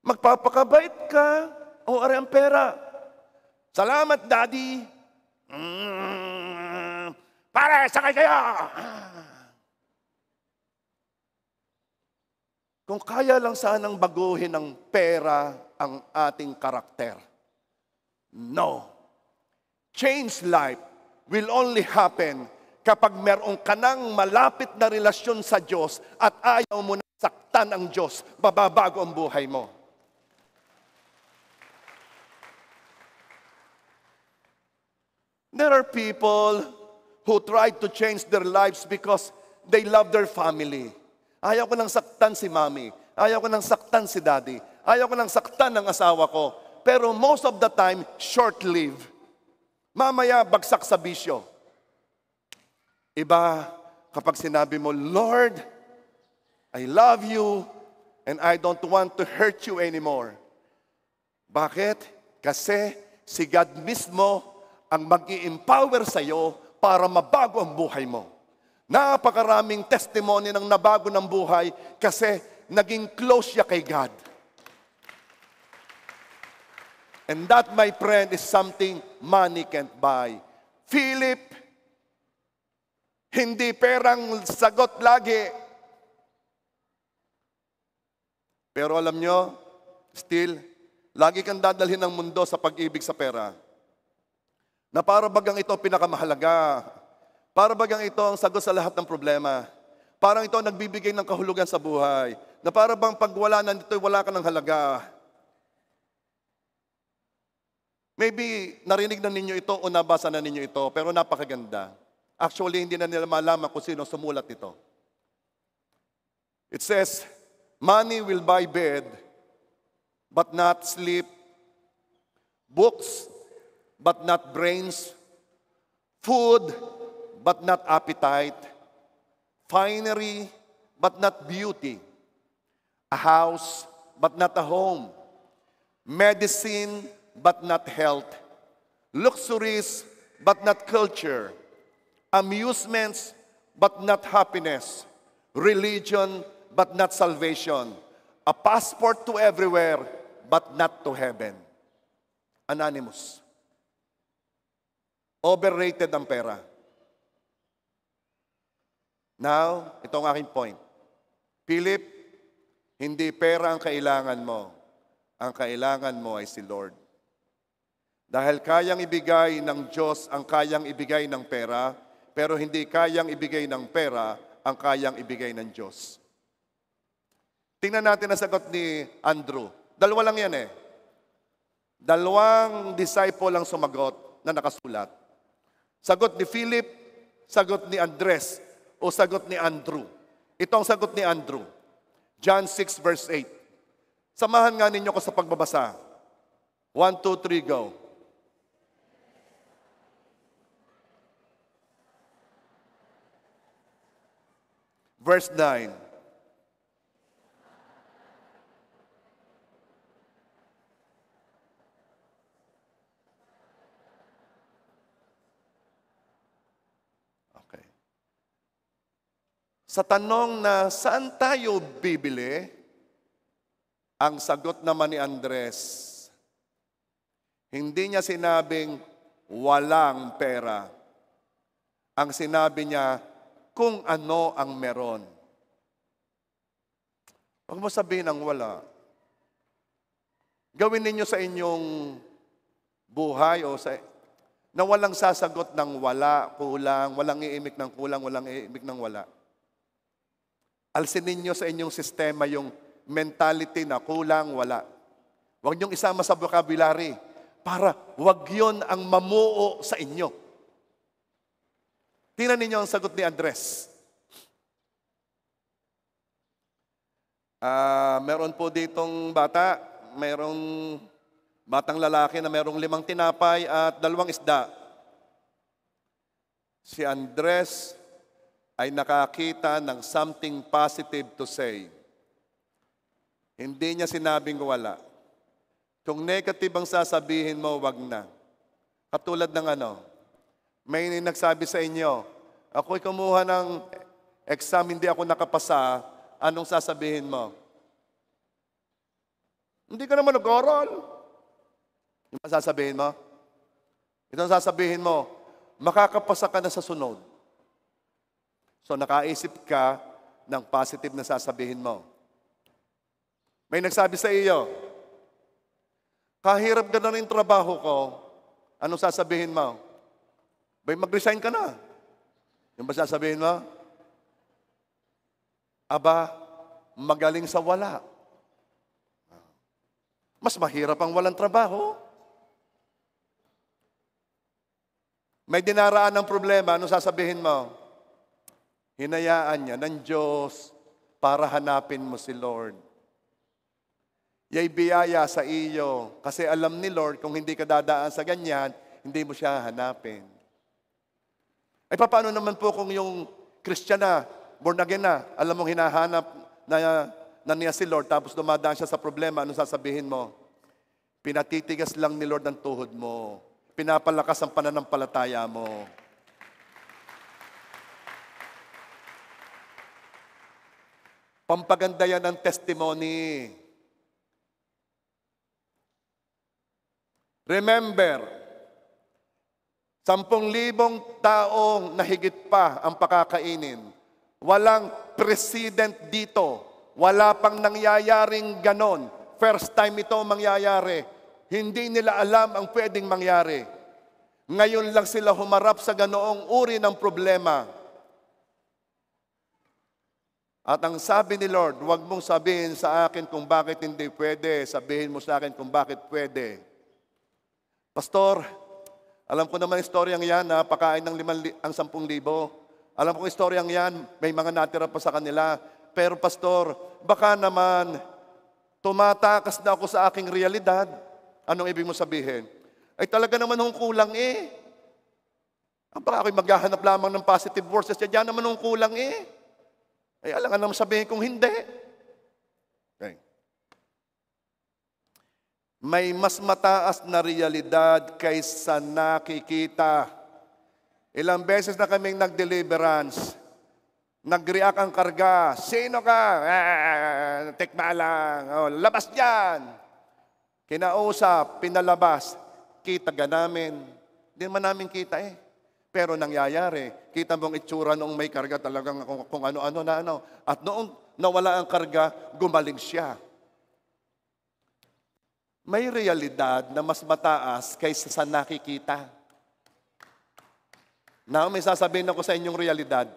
Magpapakabait ka. O oh, ari ang pera, Salamat, Daddy. Mm, pare, sakay kayo! Kung kaya lang sanang baguhin ng pera ang ating karakter. No. Change life will only happen kapag meron ka malapit na relasyon sa Diyos at ayaw mo na saktan ang Diyos, bababago ang buhay mo. There are people who try to change their lives because they love their family. Ayaw ko nang saktan si mommy. Ayaw ko nang saktan si daddy. Ayaw ko nang saktan ng asawa ko. Pero most of the time, short live. Mamaya, bagsak sa bisyo. Iba, kapag sinabi mo, Lord, I love you and I don't want to hurt you anymore. Bakit? Kasi si God mismo ang mag empower sa iyo para mabago ang buhay mo. Napakaraming testimony ng nabago ng buhay kasi naging close siya kay God. And that, my friend, is something money can't buy. Philip, hindi perang sagot lagi. Pero alam nyo, still, lagi kang dadalhin ng mundo sa pag-ibig sa pera. Na para bagang ito pinakamahalaga. Para bagang ito ang sagot sa lahat ng problema. Parang ito ang nagbibigay ng kahulugan sa buhay. Na para bang pag wala na nito, wala ka ng halaga. Maybe narinig na ninyo ito o nabasa na ninyo ito, pero napakaganda. Actually, hindi na nila malaman kung sino sumulat ito. It says, Money will buy bed, but not sleep. Books but not brains, food, but not appetite, finery, but not beauty, a house, but not a home, medicine, but not health, luxuries, but not culture, amusements, but not happiness, religion, but not salvation, a passport to everywhere, but not to heaven. Anonymous. Overrated ang pera. Now, ito ang aking point. Philip, hindi pera ang kailangan mo. Ang kailangan mo ay si Lord. Dahil kayang ibigay ng Diyos ang kayang ibigay ng pera, pero hindi kayang ibigay ng pera ang kayang ibigay ng Diyos. Tingnan natin ang sagot ni Andrew. Dalawa lang yan eh. Dalawang disciple ang sumagot na nakasulat. Sagot ni Philip, sagot ni Andres, o sagot ni Andrew. Itong sagot ni Andrew. John 6 verse 8. Samahan nga ninyo ko sa pagbabasa. 1, 2, 3, go. Verse 9. Sa tanong na saan tayo bibili, ang sagot naman ni Andres, hindi niya sinabing walang pera. Ang sinabi niya, kung ano ang meron. Huwag mo sabihin ang wala. Gawin ninyo sa inyong buhay o sa na walang sasagot ng wala, kulang, walang iimik ng kulang, walang iimik ng wala. Alsin ninyo sa inyong sistema yung mentality na kulang, wala. Huwag niyong isama sa vocabulary para wag yon ang mamuo sa inyo. Tingnan ninyo ang sagot ni Andres. Uh, meron po ditong bata, merong batang lalaki na merong limang tinapay at dalawang isda. Si Andres, ay nakakita ng something positive to say. Hindi niya sinabing wala. Kung negative ang sasabihin mo, wag na. Katulad ng ano, may nagsabi sa inyo, ako'y kumuha ng exam, hindi ako nakapasa, anong sasabihin mo? Hindi ka naman nag-oral. Yung ano sasabihin mo? Ito ang sasabihin mo, makakapasa ka na sa sunod. So nakaisip ka ng positive na sasabihin mo. May nagsabi sa iyo, kahirap ka na ng trabaho ko, anong sasabihin mo? Bay, mag-resign ka na. Yung ba sasabihin mo? Aba, magaling sa wala. Mas mahirap ang walang trabaho. May dinaraan ng problema, ano sasabihin mo? Hinayaan niya ng Diyos para hanapin mo si Lord. Yay biyaya sa iyo kasi alam ni Lord kung hindi ka dadaan sa ganyan, hindi mo siya hanapin. Ay paano naman po kung yung Christian na, born again na, alam mong hinahanap na, na niya si Lord tapos dumadaan siya sa problema, ano sasabihin mo? Pinatitigas lang ni Lord ang tuhod mo. Pinapalakas ang pananampalataya mo. Pampaganda yan ang testimony. Remember, sampung libong taong nahigit pa ang pakakainin. Walang president dito. Wala pang nangyayaring ganon. First time ito mangyayari. Hindi nila alam ang pwedeng mangyari. Ngayon lang sila humarap sa ganoong uri ng problema. At ang sabi ni Lord, huwag mong sabihin sa akin kung bakit hindi pwede. Sabihin mo sa akin kung bakit pwede. Pastor, alam ko naman istoryang yan, na pakain ng liman, ang sampung libo. Alam ko istoryang yan, may mga natira pa sa kanila. Pero pastor, baka naman tumatakas na ako sa aking realidad. Anong ibig mo sabihin? Ay talaga naman hong kulang eh. Baka ako'y maghahanap lamang ng positive verses. Yan naman hong kulang eh. Ay, eh, alam ka naman sabihin kung hindi. Okay. May mas mataas na realidad kaysa nakikita. Ilang beses na kaming nag-deliverance, nag-react ang karga, sino ka? Ah, tekma lang, oh, labas diyan. Kinausap, pinalabas, kita ka namin. Hindi naman namin kita eh. Pero nangyayari, kita mong itsura noong may karga talagang kung, ano-ano na ano. At noong nawala ang karga, gumaling siya. May realidad na mas mataas kaysa sa nakikita. Na may sasabihin ako sa inyong realidad.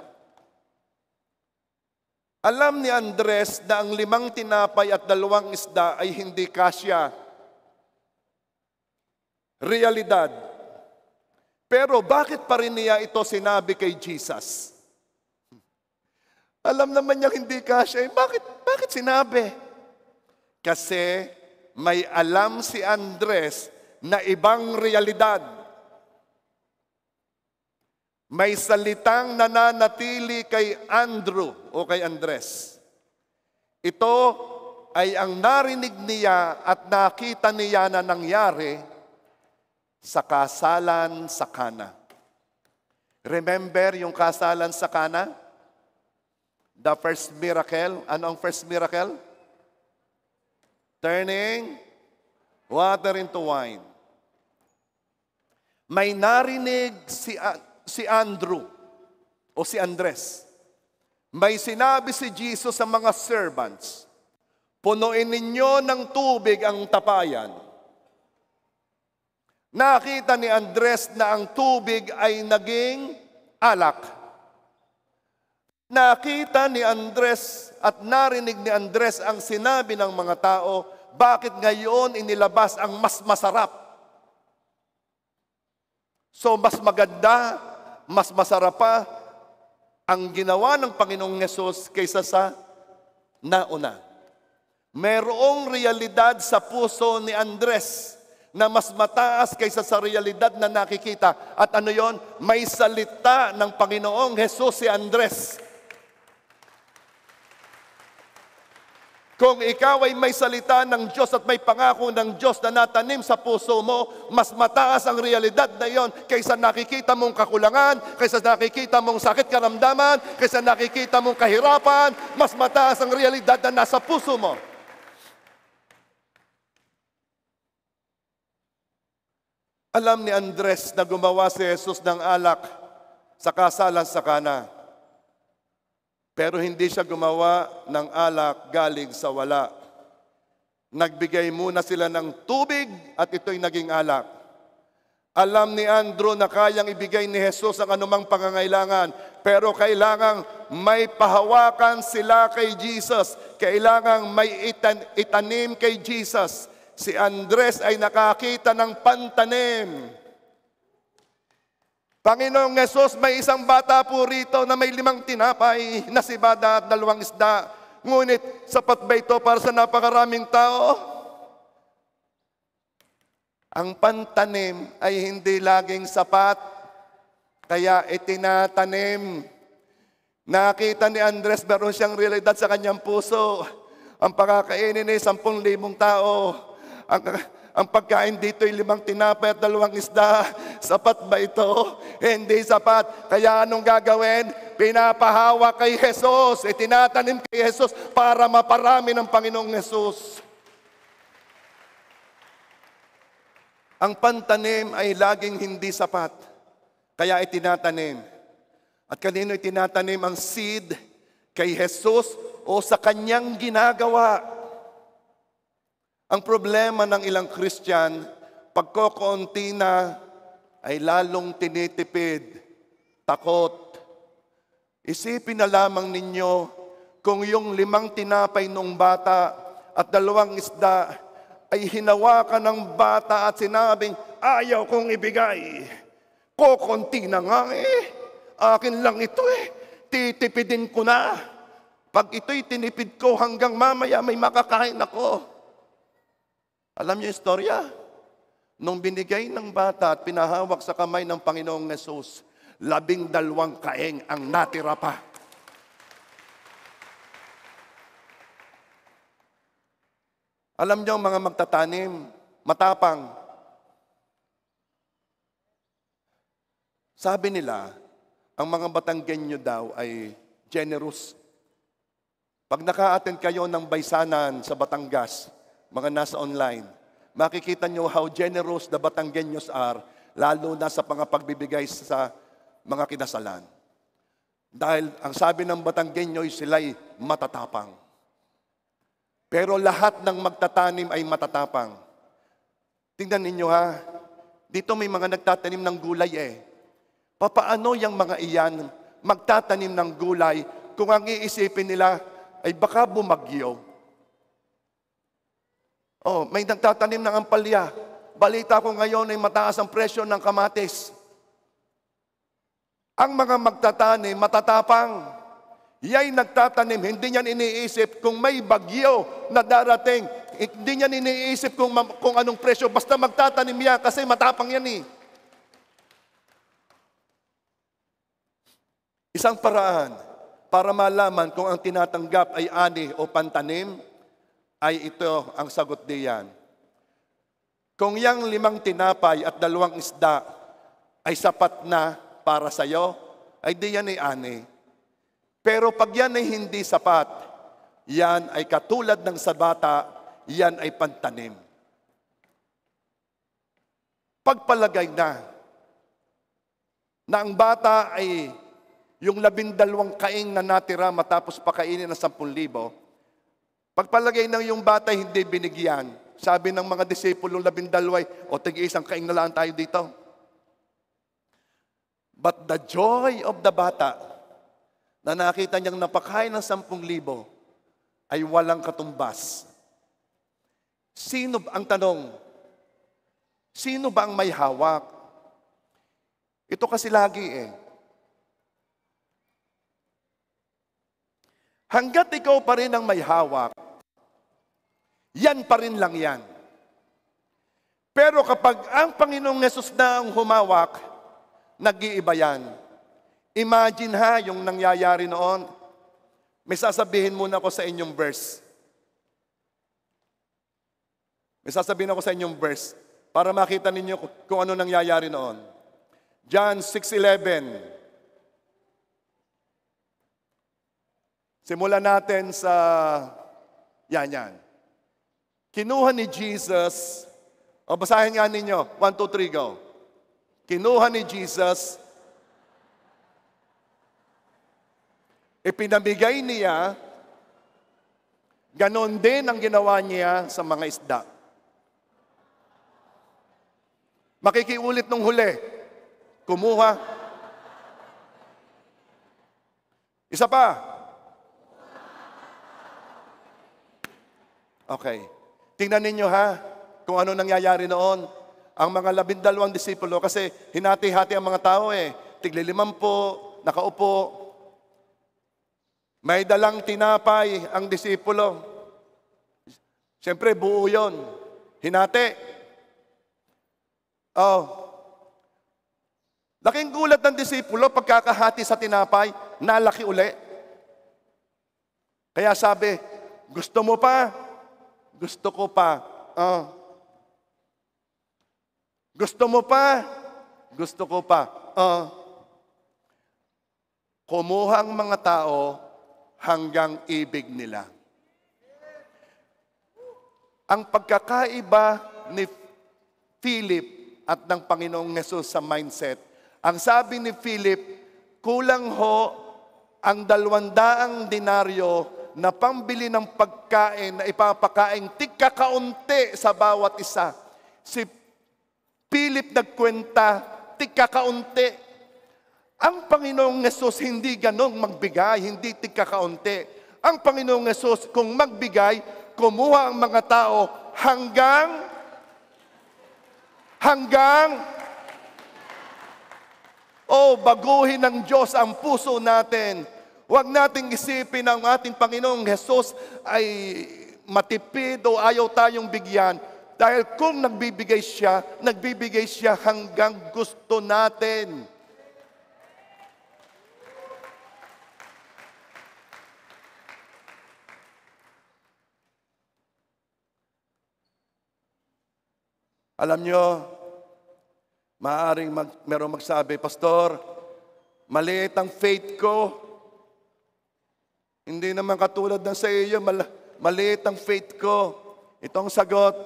Alam ni Andres na ang limang tinapay at dalawang isda ay hindi kasya. Realidad pero bakit pa rin niya ito sinabi kay Jesus? Alam naman niya hindi kasya. Eh, bakit, bakit sinabi? Kasi may alam si Andres na ibang realidad. May salitang nananatili kay Andrew o kay Andres. Ito ay ang narinig niya at nakita niya na nangyari sa kasalan sa kana. Remember yung kasalan sa kana? The first miracle. Ano ang first miracle? Turning water into wine. May narinig si, si Andrew o si Andres. May sinabi si Jesus sa mga servants, Punuin ninyo ng tubig ang tapayan Nakita ni Andres na ang tubig ay naging alak. Nakita ni Andres at narinig ni Andres ang sinabi ng mga tao, bakit ngayon inilabas ang mas masarap? So mas maganda, mas masarap pa ang ginawa ng Panginoong Yesus kaysa sa nauna. Merong realidad sa puso ni Andres na mas mataas kaysa sa realidad na nakikita. At ano yon? May salita ng Panginoong Jesus si Andres. Kung ikaw ay may salita ng Diyos at may pangako ng Diyos na natanim sa puso mo, mas mataas ang realidad na yon kaysa nakikita mong kakulangan, kaysa nakikita mong sakit karamdaman, kaysa nakikita mong kahirapan, mas mataas ang realidad na nasa puso mo. Alam ni Andres na gumawa si Jesus ng alak sa kasalan sa kana. Pero hindi siya gumawa ng alak galing sa wala. Nagbigay muna sila ng tubig at ito'y naging alak. Alam ni Andrew na kayang ibigay ni Jesus ang anumang pangangailangan, pero kailangang may pahawakan sila kay Jesus. Kailangang may itan- itanim kay Jesus si Andres ay nakakita ng pantanim. Panginoong Yesus, may isang bata po rito na may limang tinapay na sibada at dalawang isda. Ngunit sapat ba ito para sa napakaraming tao? Ang pantanim ay hindi laging sapat, kaya itinatanim. Nakita ni Andres, meron siyang realidad sa kanyang puso. Ang pakakainin ay sampung libong tao ang, ang pagkain dito ay limang tinapay at dalawang isda. (laughs) Sapat ba ito? Hindi sapat. Kaya anong gagawin? Pinapahawa kay Jesus. Itinatanim e kay Jesus para maparami ng Panginoong Jesus. Ang pantanim ay laging hindi sapat. Kaya itinatanim. At kanino itinatanim ang seed? Kay Jesus o sa kanyang ginagawa. Ang problema ng ilang Christian, pagkokonti na ay lalong tinitipid, takot. Isipin na lamang ninyo kung yung limang tinapay nung bata at dalawang isda ay hinawakan ng bata at sinabing, ayaw kong ibigay. Kokonti na nga eh. Akin lang ito eh. Titipidin ko na. Pag ito'y tinipid ko hanggang mamaya may makakain ako. Alam niyo yung istorya? Nung binigay ng bata at pinahawak sa kamay ng Panginoong Yesus, labing dalawang kaeng ang natira pa. Alam niyo mga magtatanim, matapang. Sabi nila, ang mga batang Batanggenyo daw ay generous. Pag naka-attend kayo ng baysanan sa Batangas, mga nasa online, makikita nyo how generous the Batangueños are, lalo na sa pangapagbibigay sa mga kinasalan. Dahil ang sabi ng Batanggenyo ay sila'y matatapang. Pero lahat ng magtatanim ay matatapang. Tingnan ninyo ha, dito may mga nagtatanim ng gulay eh. Papaano yung mga iyan magtatanim ng gulay kung ang iisipin nila ay baka bumagyo? Oh, may nagtatanim ng ampalya. Balita ko ngayon ay mataas ang presyo ng kamatis. Ang mga magtatanim, matatapang. Yay nagtatanim, hindi niyan iniisip kung may bagyo na darating. Hindi niyan iniisip kung, kung anong presyo. Basta magtatanim yan kasi matapang yan eh. Isang paraan para malaman kung ang tinatanggap ay ani o pantanim ay ito ang sagot diyan. Kung yang limang tinapay at dalawang isda ay sapat na para sa iyo, ay diyan ay ani. Pero pag yan ay hindi sapat, yan ay katulad ng sa bata, yan ay pantanim. Pagpalagay na na ang bata ay yung labindalawang kaing na natira matapos pakainin ng sampung libo, Pagpalagay ng yung bata, hindi binigyan. Sabi ng mga disipulong labindalway, o tig iisang kaing na lang tayo dito. But the joy of the bata na nakita niyang napakain ng sampung libo ay walang katumbas. Sino ang tanong? Sino ba ang may hawak? Ito kasi lagi eh. Hanggat ikaw pa rin ang may hawak, yan pa rin lang yan. Pero kapag ang Panginoong Yesus na ang humawak, nag-iiba yan. Imagine ha yung nangyayari noon. May sasabihin muna ako sa inyong verse. May sasabihin ako sa inyong verse para makita ninyo kung ano nangyayari noon. John 6.11 Simulan natin sa yan yan. Kinuha ni Jesus, o oh, basahin nga ninyo, 1, 2, 3, go. Kinuha ni Jesus, ipinamigay niya, ganon din ang ginawa niya sa mga isda. Makikiulit nung huli, kumuha. Isa pa. Okay. Tingnan ninyo ha, kung ano nangyayari noon. Ang mga labindalawang disipulo, kasi hinati-hati ang mga tao eh. po, nakaupo. May dalang tinapay ang disipulo. Siyempre, buo yon. Hinati. Oh, Laking gulat ng disipulo pagkakahati sa tinapay, nalaki uli. Kaya sabi, gusto mo pa? Gusto ko pa. Oh. Gusto mo pa. Gusto ko pa. Oh. Ah. Kumuhang mga tao hanggang ibig nila. Ang pagkakaiba ni Philip at ng Panginoong Yesus sa mindset, ang sabi ni Philip, kulang ho ang dalawandaang dinaryo na pambili ng pagkain na ipapakain tigkakaunti sa bawat isa. Si Philip nagkwenta, tigkakaunti. Ang Panginoong Yesus hindi ganong magbigay, hindi tigkakaunti. Ang Panginoong Yesus kung magbigay, kumuha ang mga tao hanggang hanggang oh baguhin ng Diyos ang puso natin Huwag nating isipin ang ating Panginoong Jesus ay matipid o ayaw tayong bigyan. Dahil kung nagbibigay siya, nagbibigay siya hanggang gusto natin. Alam nyo, maaring mag, merong magsabi, Pastor, maliit ang faith ko, hindi naman katulad ng sa iyo, mal- maliit ang faith ko. Itong sagot.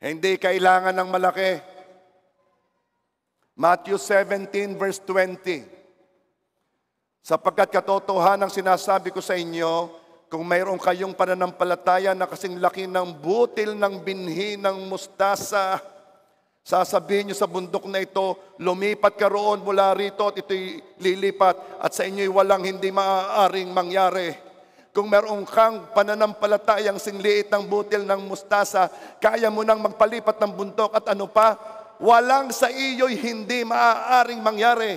Hindi kailangan ng malaki. Matthew 17 verse 20. Sapagkat katotohan ang sinasabi ko sa inyo, kung mayroon kayong pananampalataya na kasing laki ng butil ng binhi ng mustasa, Sasabihin nyo sa bundok na ito, lumipat ka roon mula rito at ito'y lilipat at sa inyo'y walang hindi maaaring mangyari. Kung merong kang pananampalatayang singliit ng butil ng mustasa, kaya mo nang magpalipat ng bundok at ano pa, walang sa iyo'y hindi maaaring mangyari.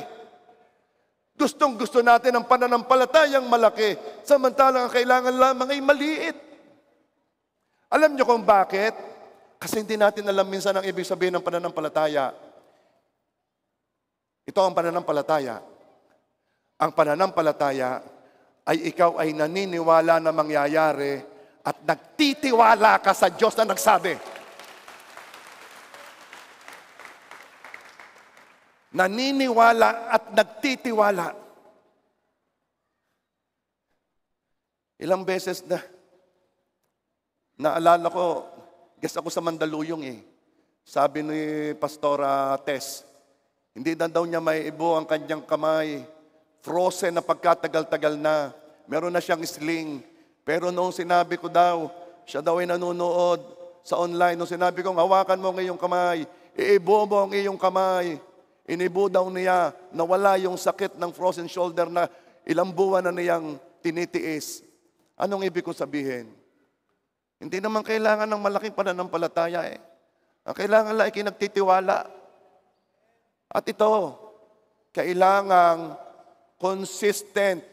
Gustong gusto natin ang pananampalatayang malaki, samantalang ang kailangan lamang ay maliit. Alam niyo kung bakit? Kasi hindi natin alam minsan ang ibig sabihin ng pananampalataya. Ito ang pananampalataya. Ang pananampalataya ay ikaw ay naniniwala na mangyayari at nagtitiwala ka sa Diyos na nagsabi. Naniniwala at nagtitiwala. Ilang beses na naalala ko Guess ako sa Mandaluyong eh. Sabi ni Pastora ah, Tess, hindi na daw niya may ibo ang kanyang kamay. Frozen na pagkatagal-tagal na. Meron na siyang sling. Pero noong sinabi ko daw, siya daw ay nanonood sa online. Noong sinabi ko, hawakan mo ang iyong kamay. Iibo mo ang iyong kamay. Inibo daw niya na wala yung sakit ng frozen shoulder na ilang buwan na niyang tinitiis. Anong ibig ko sabihin? Hindi naman kailangan ng malaking pananampalataya eh. Ang kailangan lang ay kinagtitiwala. At ito, kailangang consistent.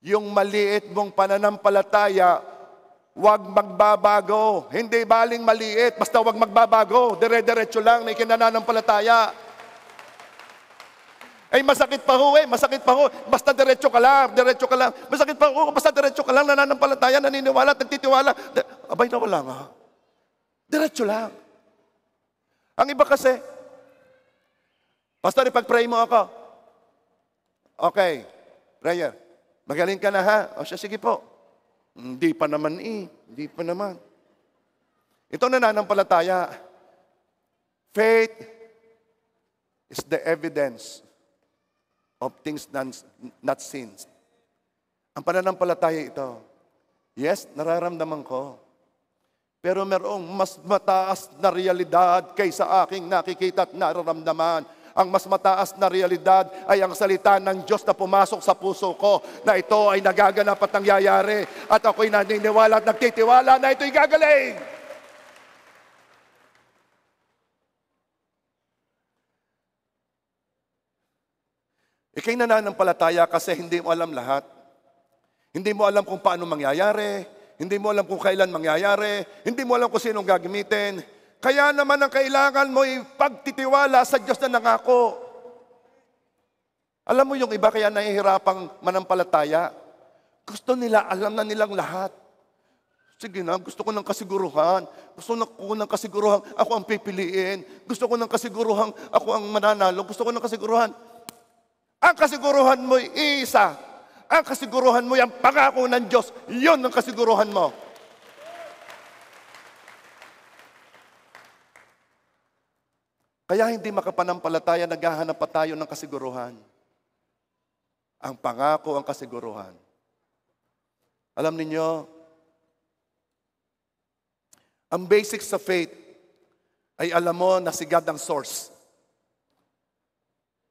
Yung maliit mong pananampalataya, wag magbabago. Hindi baling maliit, basta wag magbabago. Dire-diretso lang na ikinananampalataya. Ay, masakit pa ho eh, masakit pa ho. Basta diretso ka lang, diretso ka lang. Masakit pa ho, basta diretso ka lang, nananampalataya, naniniwala, nagtitiwala. Abay na wala nga. Diretso lang. Ang iba kasi, Pastor, ipag-pray mo ako. Okay, prayer. Magaling ka na ha? O siya, sige po. Hindi pa naman eh. Hindi pa naman. Ito nananampalataya. Faith is the evidence of things not sins. Ang pananampalataya ito, yes, nararamdaman ko, pero merong mas mataas na realidad kaysa aking nakikita at nararamdaman. Ang mas mataas na realidad ay ang salita ng Diyos na pumasok sa puso ko na ito ay nagaganap at nangyayari at ako'y naniniwala at nagtitiwala na ito'y gagaling. Ikay nananampalataya kasi hindi mo alam lahat. Hindi mo alam kung paano mangyayari. Hindi mo alam kung kailan mangyayari. Hindi mo alam kung sinong gagamitin. Kaya naman ang kailangan mo ay pagtitiwala sa Diyos na nangako. Alam mo yung iba kaya nahihirapang manampalataya? Gusto nila, alam na nilang lahat. Sige na, gusto ko ng kasiguruhan. Gusto ko ng kasiguruhan, ako ang pipiliin. Gusto ko ng kasiguruhan, ako ang mananalo. Gusto ko ng kasiguruhan. Ang kasiguruhan mo isa. Ang kasiguruhan mo ang pangako ng Diyos. Yun ang kasiguruhan mo. Kaya hindi makapanampalataya, naghahanap pa tayo ng kasiguruhan. Ang pangako ang kasiguruhan. Alam ninyo, ang basic sa faith ay alam mo na si God ang source.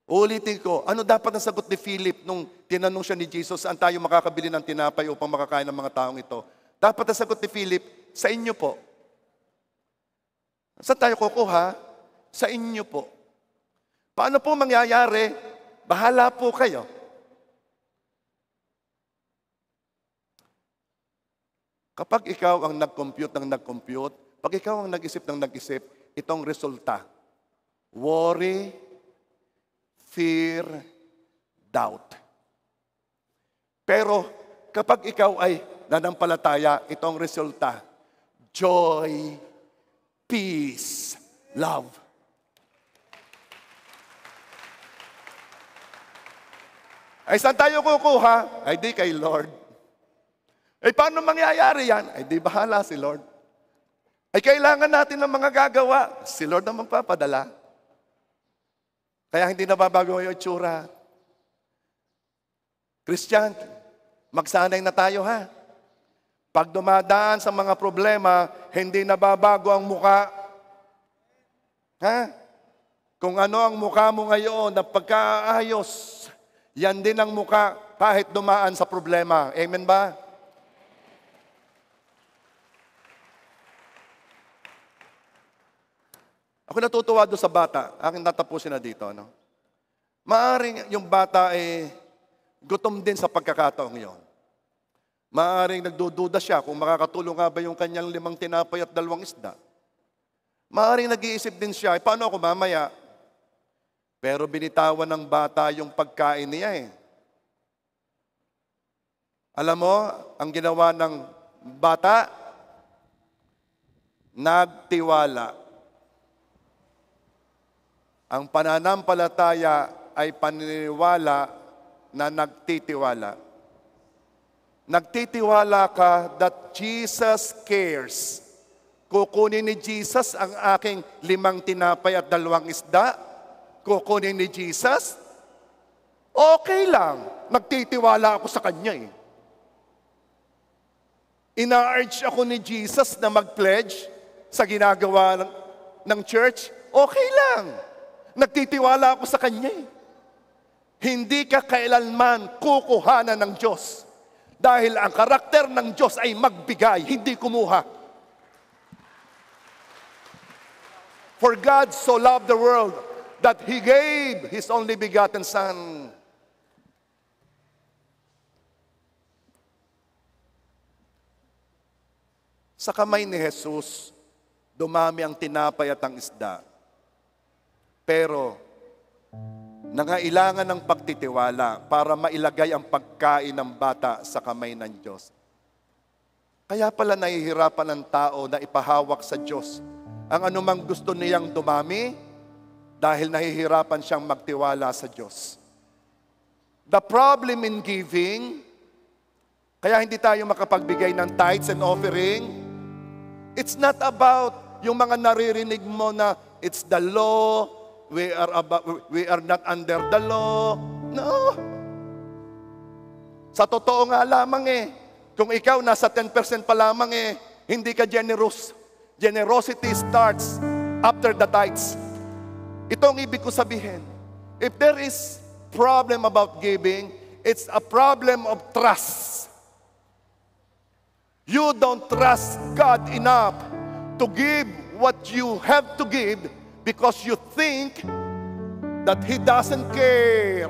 Ulitin ko, ano dapat ang sagot ni Philip nung tinanong siya ni Jesus, saan tayo makakabili ng tinapay upang makakain ng mga taong ito? Dapat ang sagot ni Philip, sa inyo po. Sa tayo kukuha? Sa inyo po. Paano po mangyayari? Bahala po kayo. Kapag ikaw ang nag-compute ng nag-compute, pag ikaw ang nag-isip ng nag-isip, itong resulta. Worry, fear, doubt. Pero kapag ikaw ay nanampalataya, itong resulta, joy, peace, love. Ay, saan tayo kukuha? Ay, di kay Lord. Ay, paano mangyayari yan? Ay, di bahala si Lord. Ay, kailangan natin ng mga gagawa. Si Lord naman papadala. Kaya hindi nababago yung itsura. Christian, magsanay na tayo ha. Pag dumadaan sa mga problema, hindi nababago ang muka. Ha? Kung ano ang muka mo ngayon na pagkaayos, yan din ang muka kahit dumaan sa problema. Amen ba? Ako natutuwa doon sa bata. Akin tatapusin na dito. No? Maaring yung bata ay gutom din sa pagkakataong yon. Maaring nagdududa siya kung makakatulong nga ba yung kanyang limang tinapay at dalawang isda. Maaring nag-iisip din siya, paano ako mamaya? Pero binitawan ng bata yung pagkain niya eh. Alam mo, ang ginawa ng bata, nagtiwala ang pananampalataya ay paniniwala na nagtitiwala. Nagtitiwala ka that Jesus cares. Kukunin ni Jesus ang aking limang tinapay at dalawang isda? Kukunin ni Jesus? Okay lang. Nagtitiwala ako sa Kanya eh. Ina-urge ako ni Jesus na mag-pledge sa ginagawa ng, ng church? Okay lang. Nagtitiwala ako sa Kanya eh. Hindi ka kailanman kukuhanan ng Diyos. Dahil ang karakter ng Diyos ay magbigay, hindi kumuha. For God so loved the world that He gave His only begotten Son. Sa kamay ni Jesus, dumami ang tinapay at ang isda pero, nangailangan ng pagtitiwala para mailagay ang pagkain ng bata sa kamay ng Diyos. Kaya pala nahihirapan ng tao na ipahawak sa Diyos ang anumang gusto niyang dumami dahil nahihirapan siyang magtiwala sa Diyos. The problem in giving, kaya hindi tayo makapagbigay ng tithes and offering, it's not about yung mga naririnig mo na it's the law, We are, about, we are not under the law. No. Sa totoo nga lamang eh. Kung ikaw nasa 10% pa lamang eh, hindi ka generous. Generosity starts after the tithes. Ito ang ibig ko sabihin. If there is problem about giving, it's a problem of trust. You don't trust God enough to give what you have to give because you think that He doesn't care.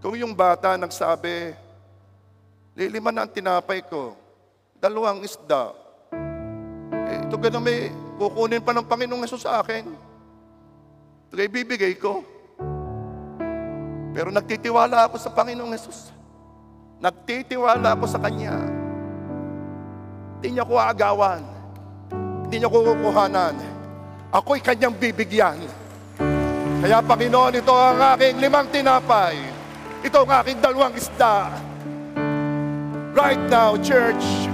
Kung yung bata nagsabi, lilima na ang tinapay ko, dalawang isda, eh, ito ganun may kukunin pa ng Panginoong Yesus sa akin. Ito ay bibigay ko. Pero nagtitiwala ako sa Panginoong Yesus. Nagtitiwala ako sa Kanya. Hindi niya ko aagawan hindi niya kukuhanan. Ako'y kanyang bibigyan. Kaya Panginoon, ito ang aking limang tinapay. Ito ang aking dalawang isda. Right now, church,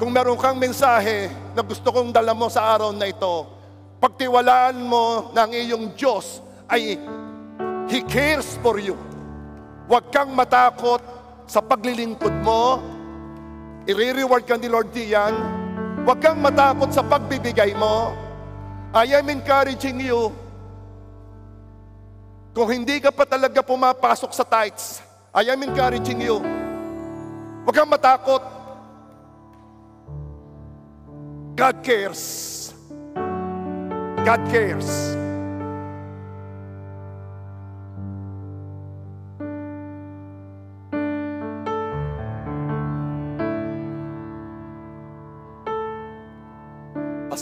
kung meron kang mensahe na gusto kong dala mo sa araw na ito, pagtiwalaan mo ng iyong Diyos ay He cares for you. Huwag kang matakot sa paglilingkod mo. I-reward ka ni Lord Diyan Huwag kang matakot sa pagbibigay mo. I am encouraging you. Kung hindi ka pa talaga pumapasok sa tights, I am encouraging you. Huwag kang matakot. God cares. God cares.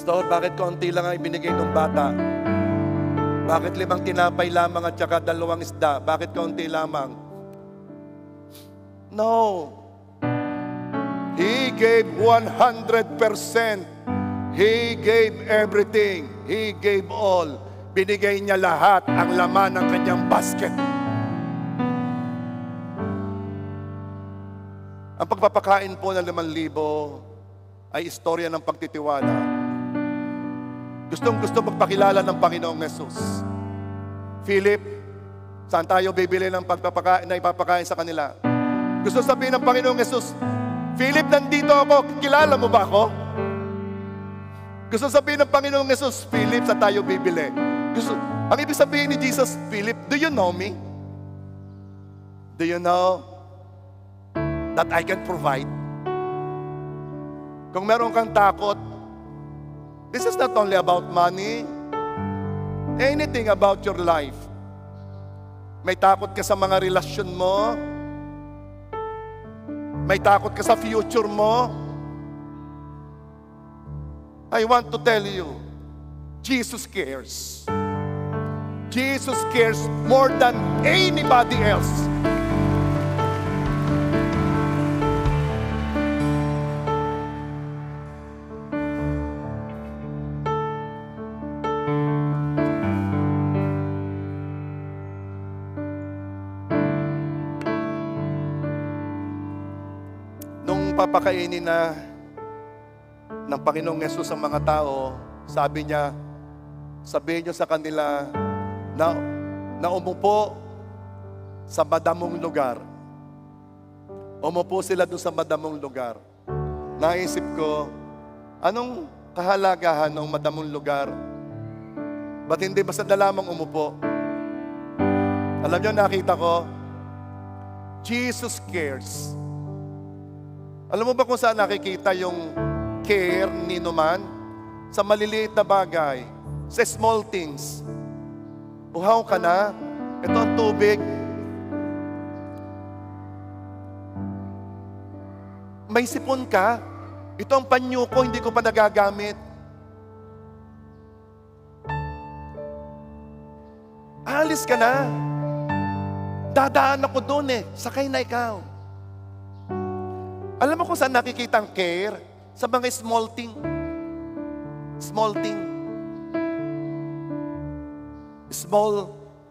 Pastor, bakit konti lang ang ibinigay ng bata? Bakit limang tinapay lamang at saka dalawang isda? Bakit konti lamang? No. He gave 100%. He gave everything. He gave all. Binigay niya lahat ang laman ng kanyang basket. Ang pagpapakain po ng 5,000 ay istorya ng pagtitiwala Gustong gusto magpakilala ng Panginoong Yesus. Philip, saan tayo bibili ng pagpapakain na ipapakain sa kanila? Gusto sabihin ng Panginoong Yesus, Philip, nandito ako. Kilala mo ba ako? Gusto sabihin ng Panginoong Yesus, Philip, sa tayo bibili. Gusto, ang ibig sabihin ni Jesus, Philip, do you know me? Do you know that I can provide? Kung meron kang takot, This is not only about money. Anything about your life. May takot ka sa mga relasyon mo. May takot ka sa future mo. I want to tell you, Jesus cares. Jesus cares more than anybody else. pakainin na ng Panginoong Yesus sa mga tao, sabi niya, sabihin niyo sa kanila na, na umupo sa madamong lugar. Umupo sila doon sa madamong lugar. Naisip ko, anong kahalagahan ng madamong lugar? Ba't hindi basta na lamang umupo? Alam niyo, nakita ko, Jesus cares alam mo ba kung saan nakikita yung care ni Numan? Sa maliliit na bagay, sa small things. Buhaw ka na, ito ang tubig. May sipon ka, ito ang panyo ko, hindi ko pa nagagamit. Alis ka na. Dadaan ako doon eh. Sakay na ikaw. Alam mo kung saan nakikita ang care? Sa mga small thing. Small thing. Small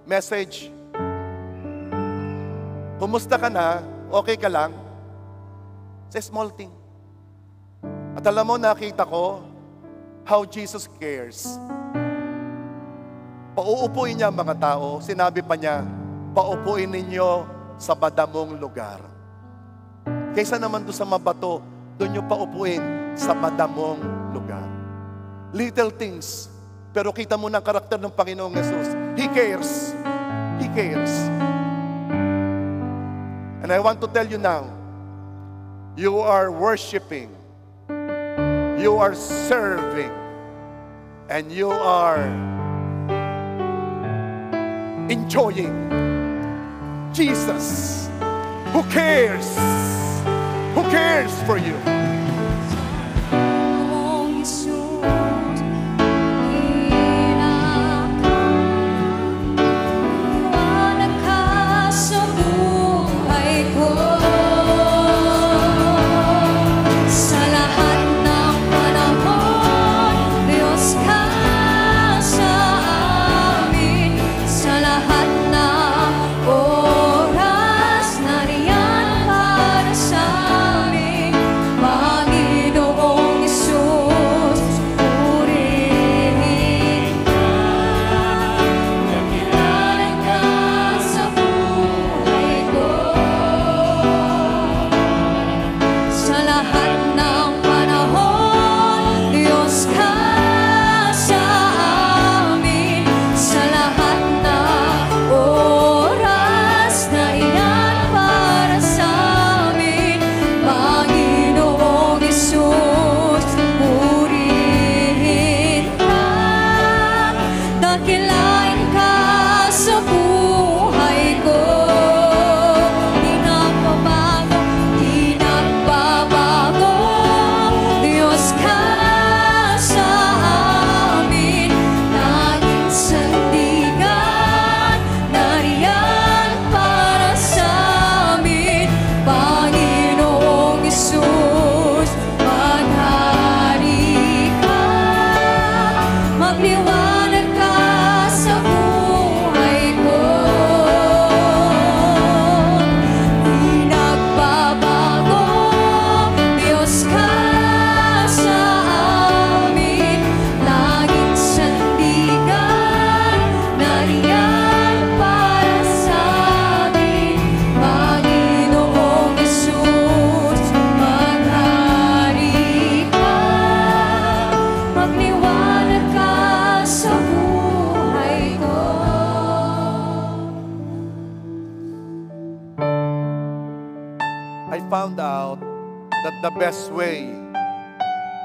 message. Kumusta ka na? Okay ka lang? Sa small thing. At alam mo, nakita ko how Jesus cares. Pauupuin niya ang mga tao. Sinabi pa niya, paupuin ninyo sa badamong lugar. Kaysa naman doon sa mabato, doon nyo paupuin sa madamong lugar. Little things. Pero kita mo ng karakter ng Panginoong Yesus. He cares. He cares. And I want to tell you now, you are worshiping, you are serving, and you are enjoying Jesus who cares. Who cares for you?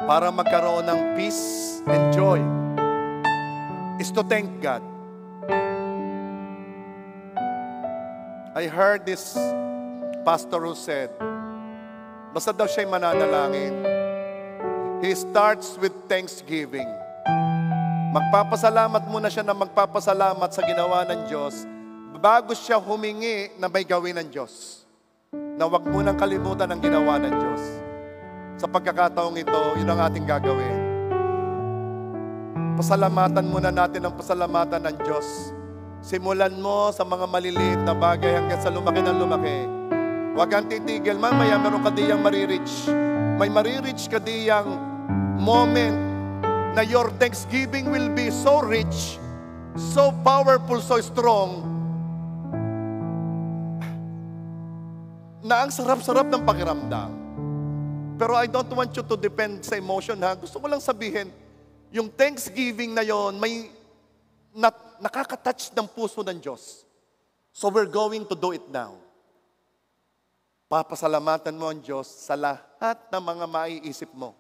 para magkaroon ng peace and joy is to thank God. I heard this pastor who said, basta daw siya'y mananalangin, he starts with thanksgiving. Magpapasalamat muna siya na magpapasalamat sa ginawa ng Diyos bago siya humingi na may gawin ng Diyos. Na huwag munang kalimutan ang ginawa ng Diyos. Sa pagkakataong ito, yun ang ating gagawin. Pasalamatan muna natin ang pasalamatan ng Diyos. Simulan mo sa mga maliliit na bagay hanggang sa lumaki ng lumaki. Huwag kang titigil. Mamaya meron ka diyang maririch. May maririch ka diyang moment na your thanksgiving will be so rich, so powerful, so strong, na ang sarap-sarap ng pakiramdam. Pero I don't want you to depend sa emotion ha. Gusto ko lang sabihin, yung thanksgiving na yon may nat, nakaka-touch ng puso ng Diyos. So we're going to do it now. Papasalamatan mo ang Diyos sa lahat ng mga maiisip mo.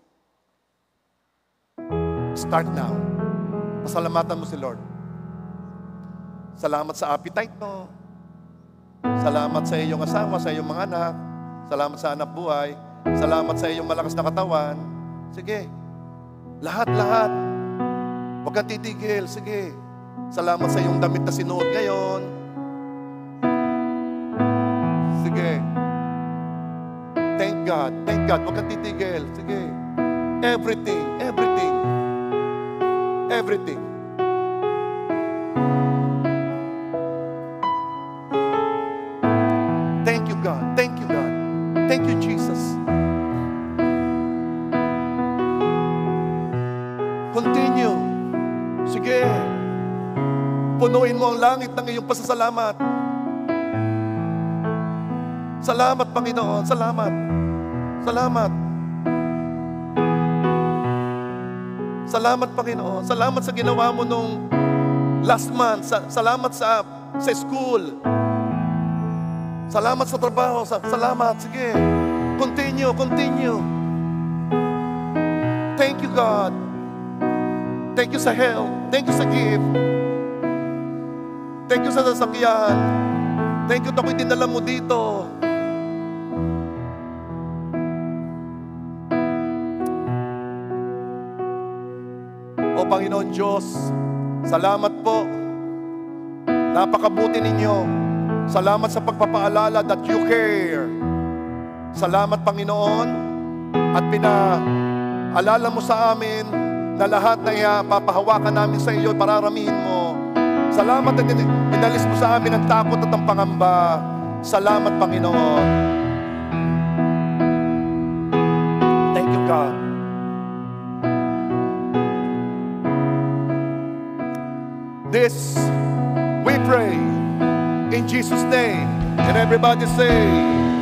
Start now. Pasalamatan mo si Lord. Salamat sa appetite mo. Salamat sa iyong asawa, sa iyong mga anak. Salamat sa anak buhay. Salamat sa iyong malakas na katawan. Sige. Lahat-lahat. Huwag kang titigil. Sige. Salamat sa iyong damit na sinuot ngayon. Sige. Thank God. Thank God. Huwag kang titigil. Sige. Everything. Everything. Everything. salamat. Salamat, Panginoon. Salamat. Salamat. Salamat, Panginoon. Salamat sa ginawa mo nung last month. Sa salamat sa, sa school. Salamat sa trabaho. salamat. Sige. Continue, continue. Thank you, God. Thank you sa help. Thank you sa gift. Thank you sa sasakyan. Thank you na ako'y dinala mo dito. O Panginoon Diyos, salamat po. Napakabuti ninyo. Salamat sa pagpapaalala that you care. Salamat Panginoon at pinaalala mo sa amin na lahat na papahawakan namin sa iyo, pararamihin mo. Salamat at inalis mo sa amin ang takot at ang pangamba. Salamat, Panginoon. Thank you, God. This we pray in Jesus' name. And everybody say,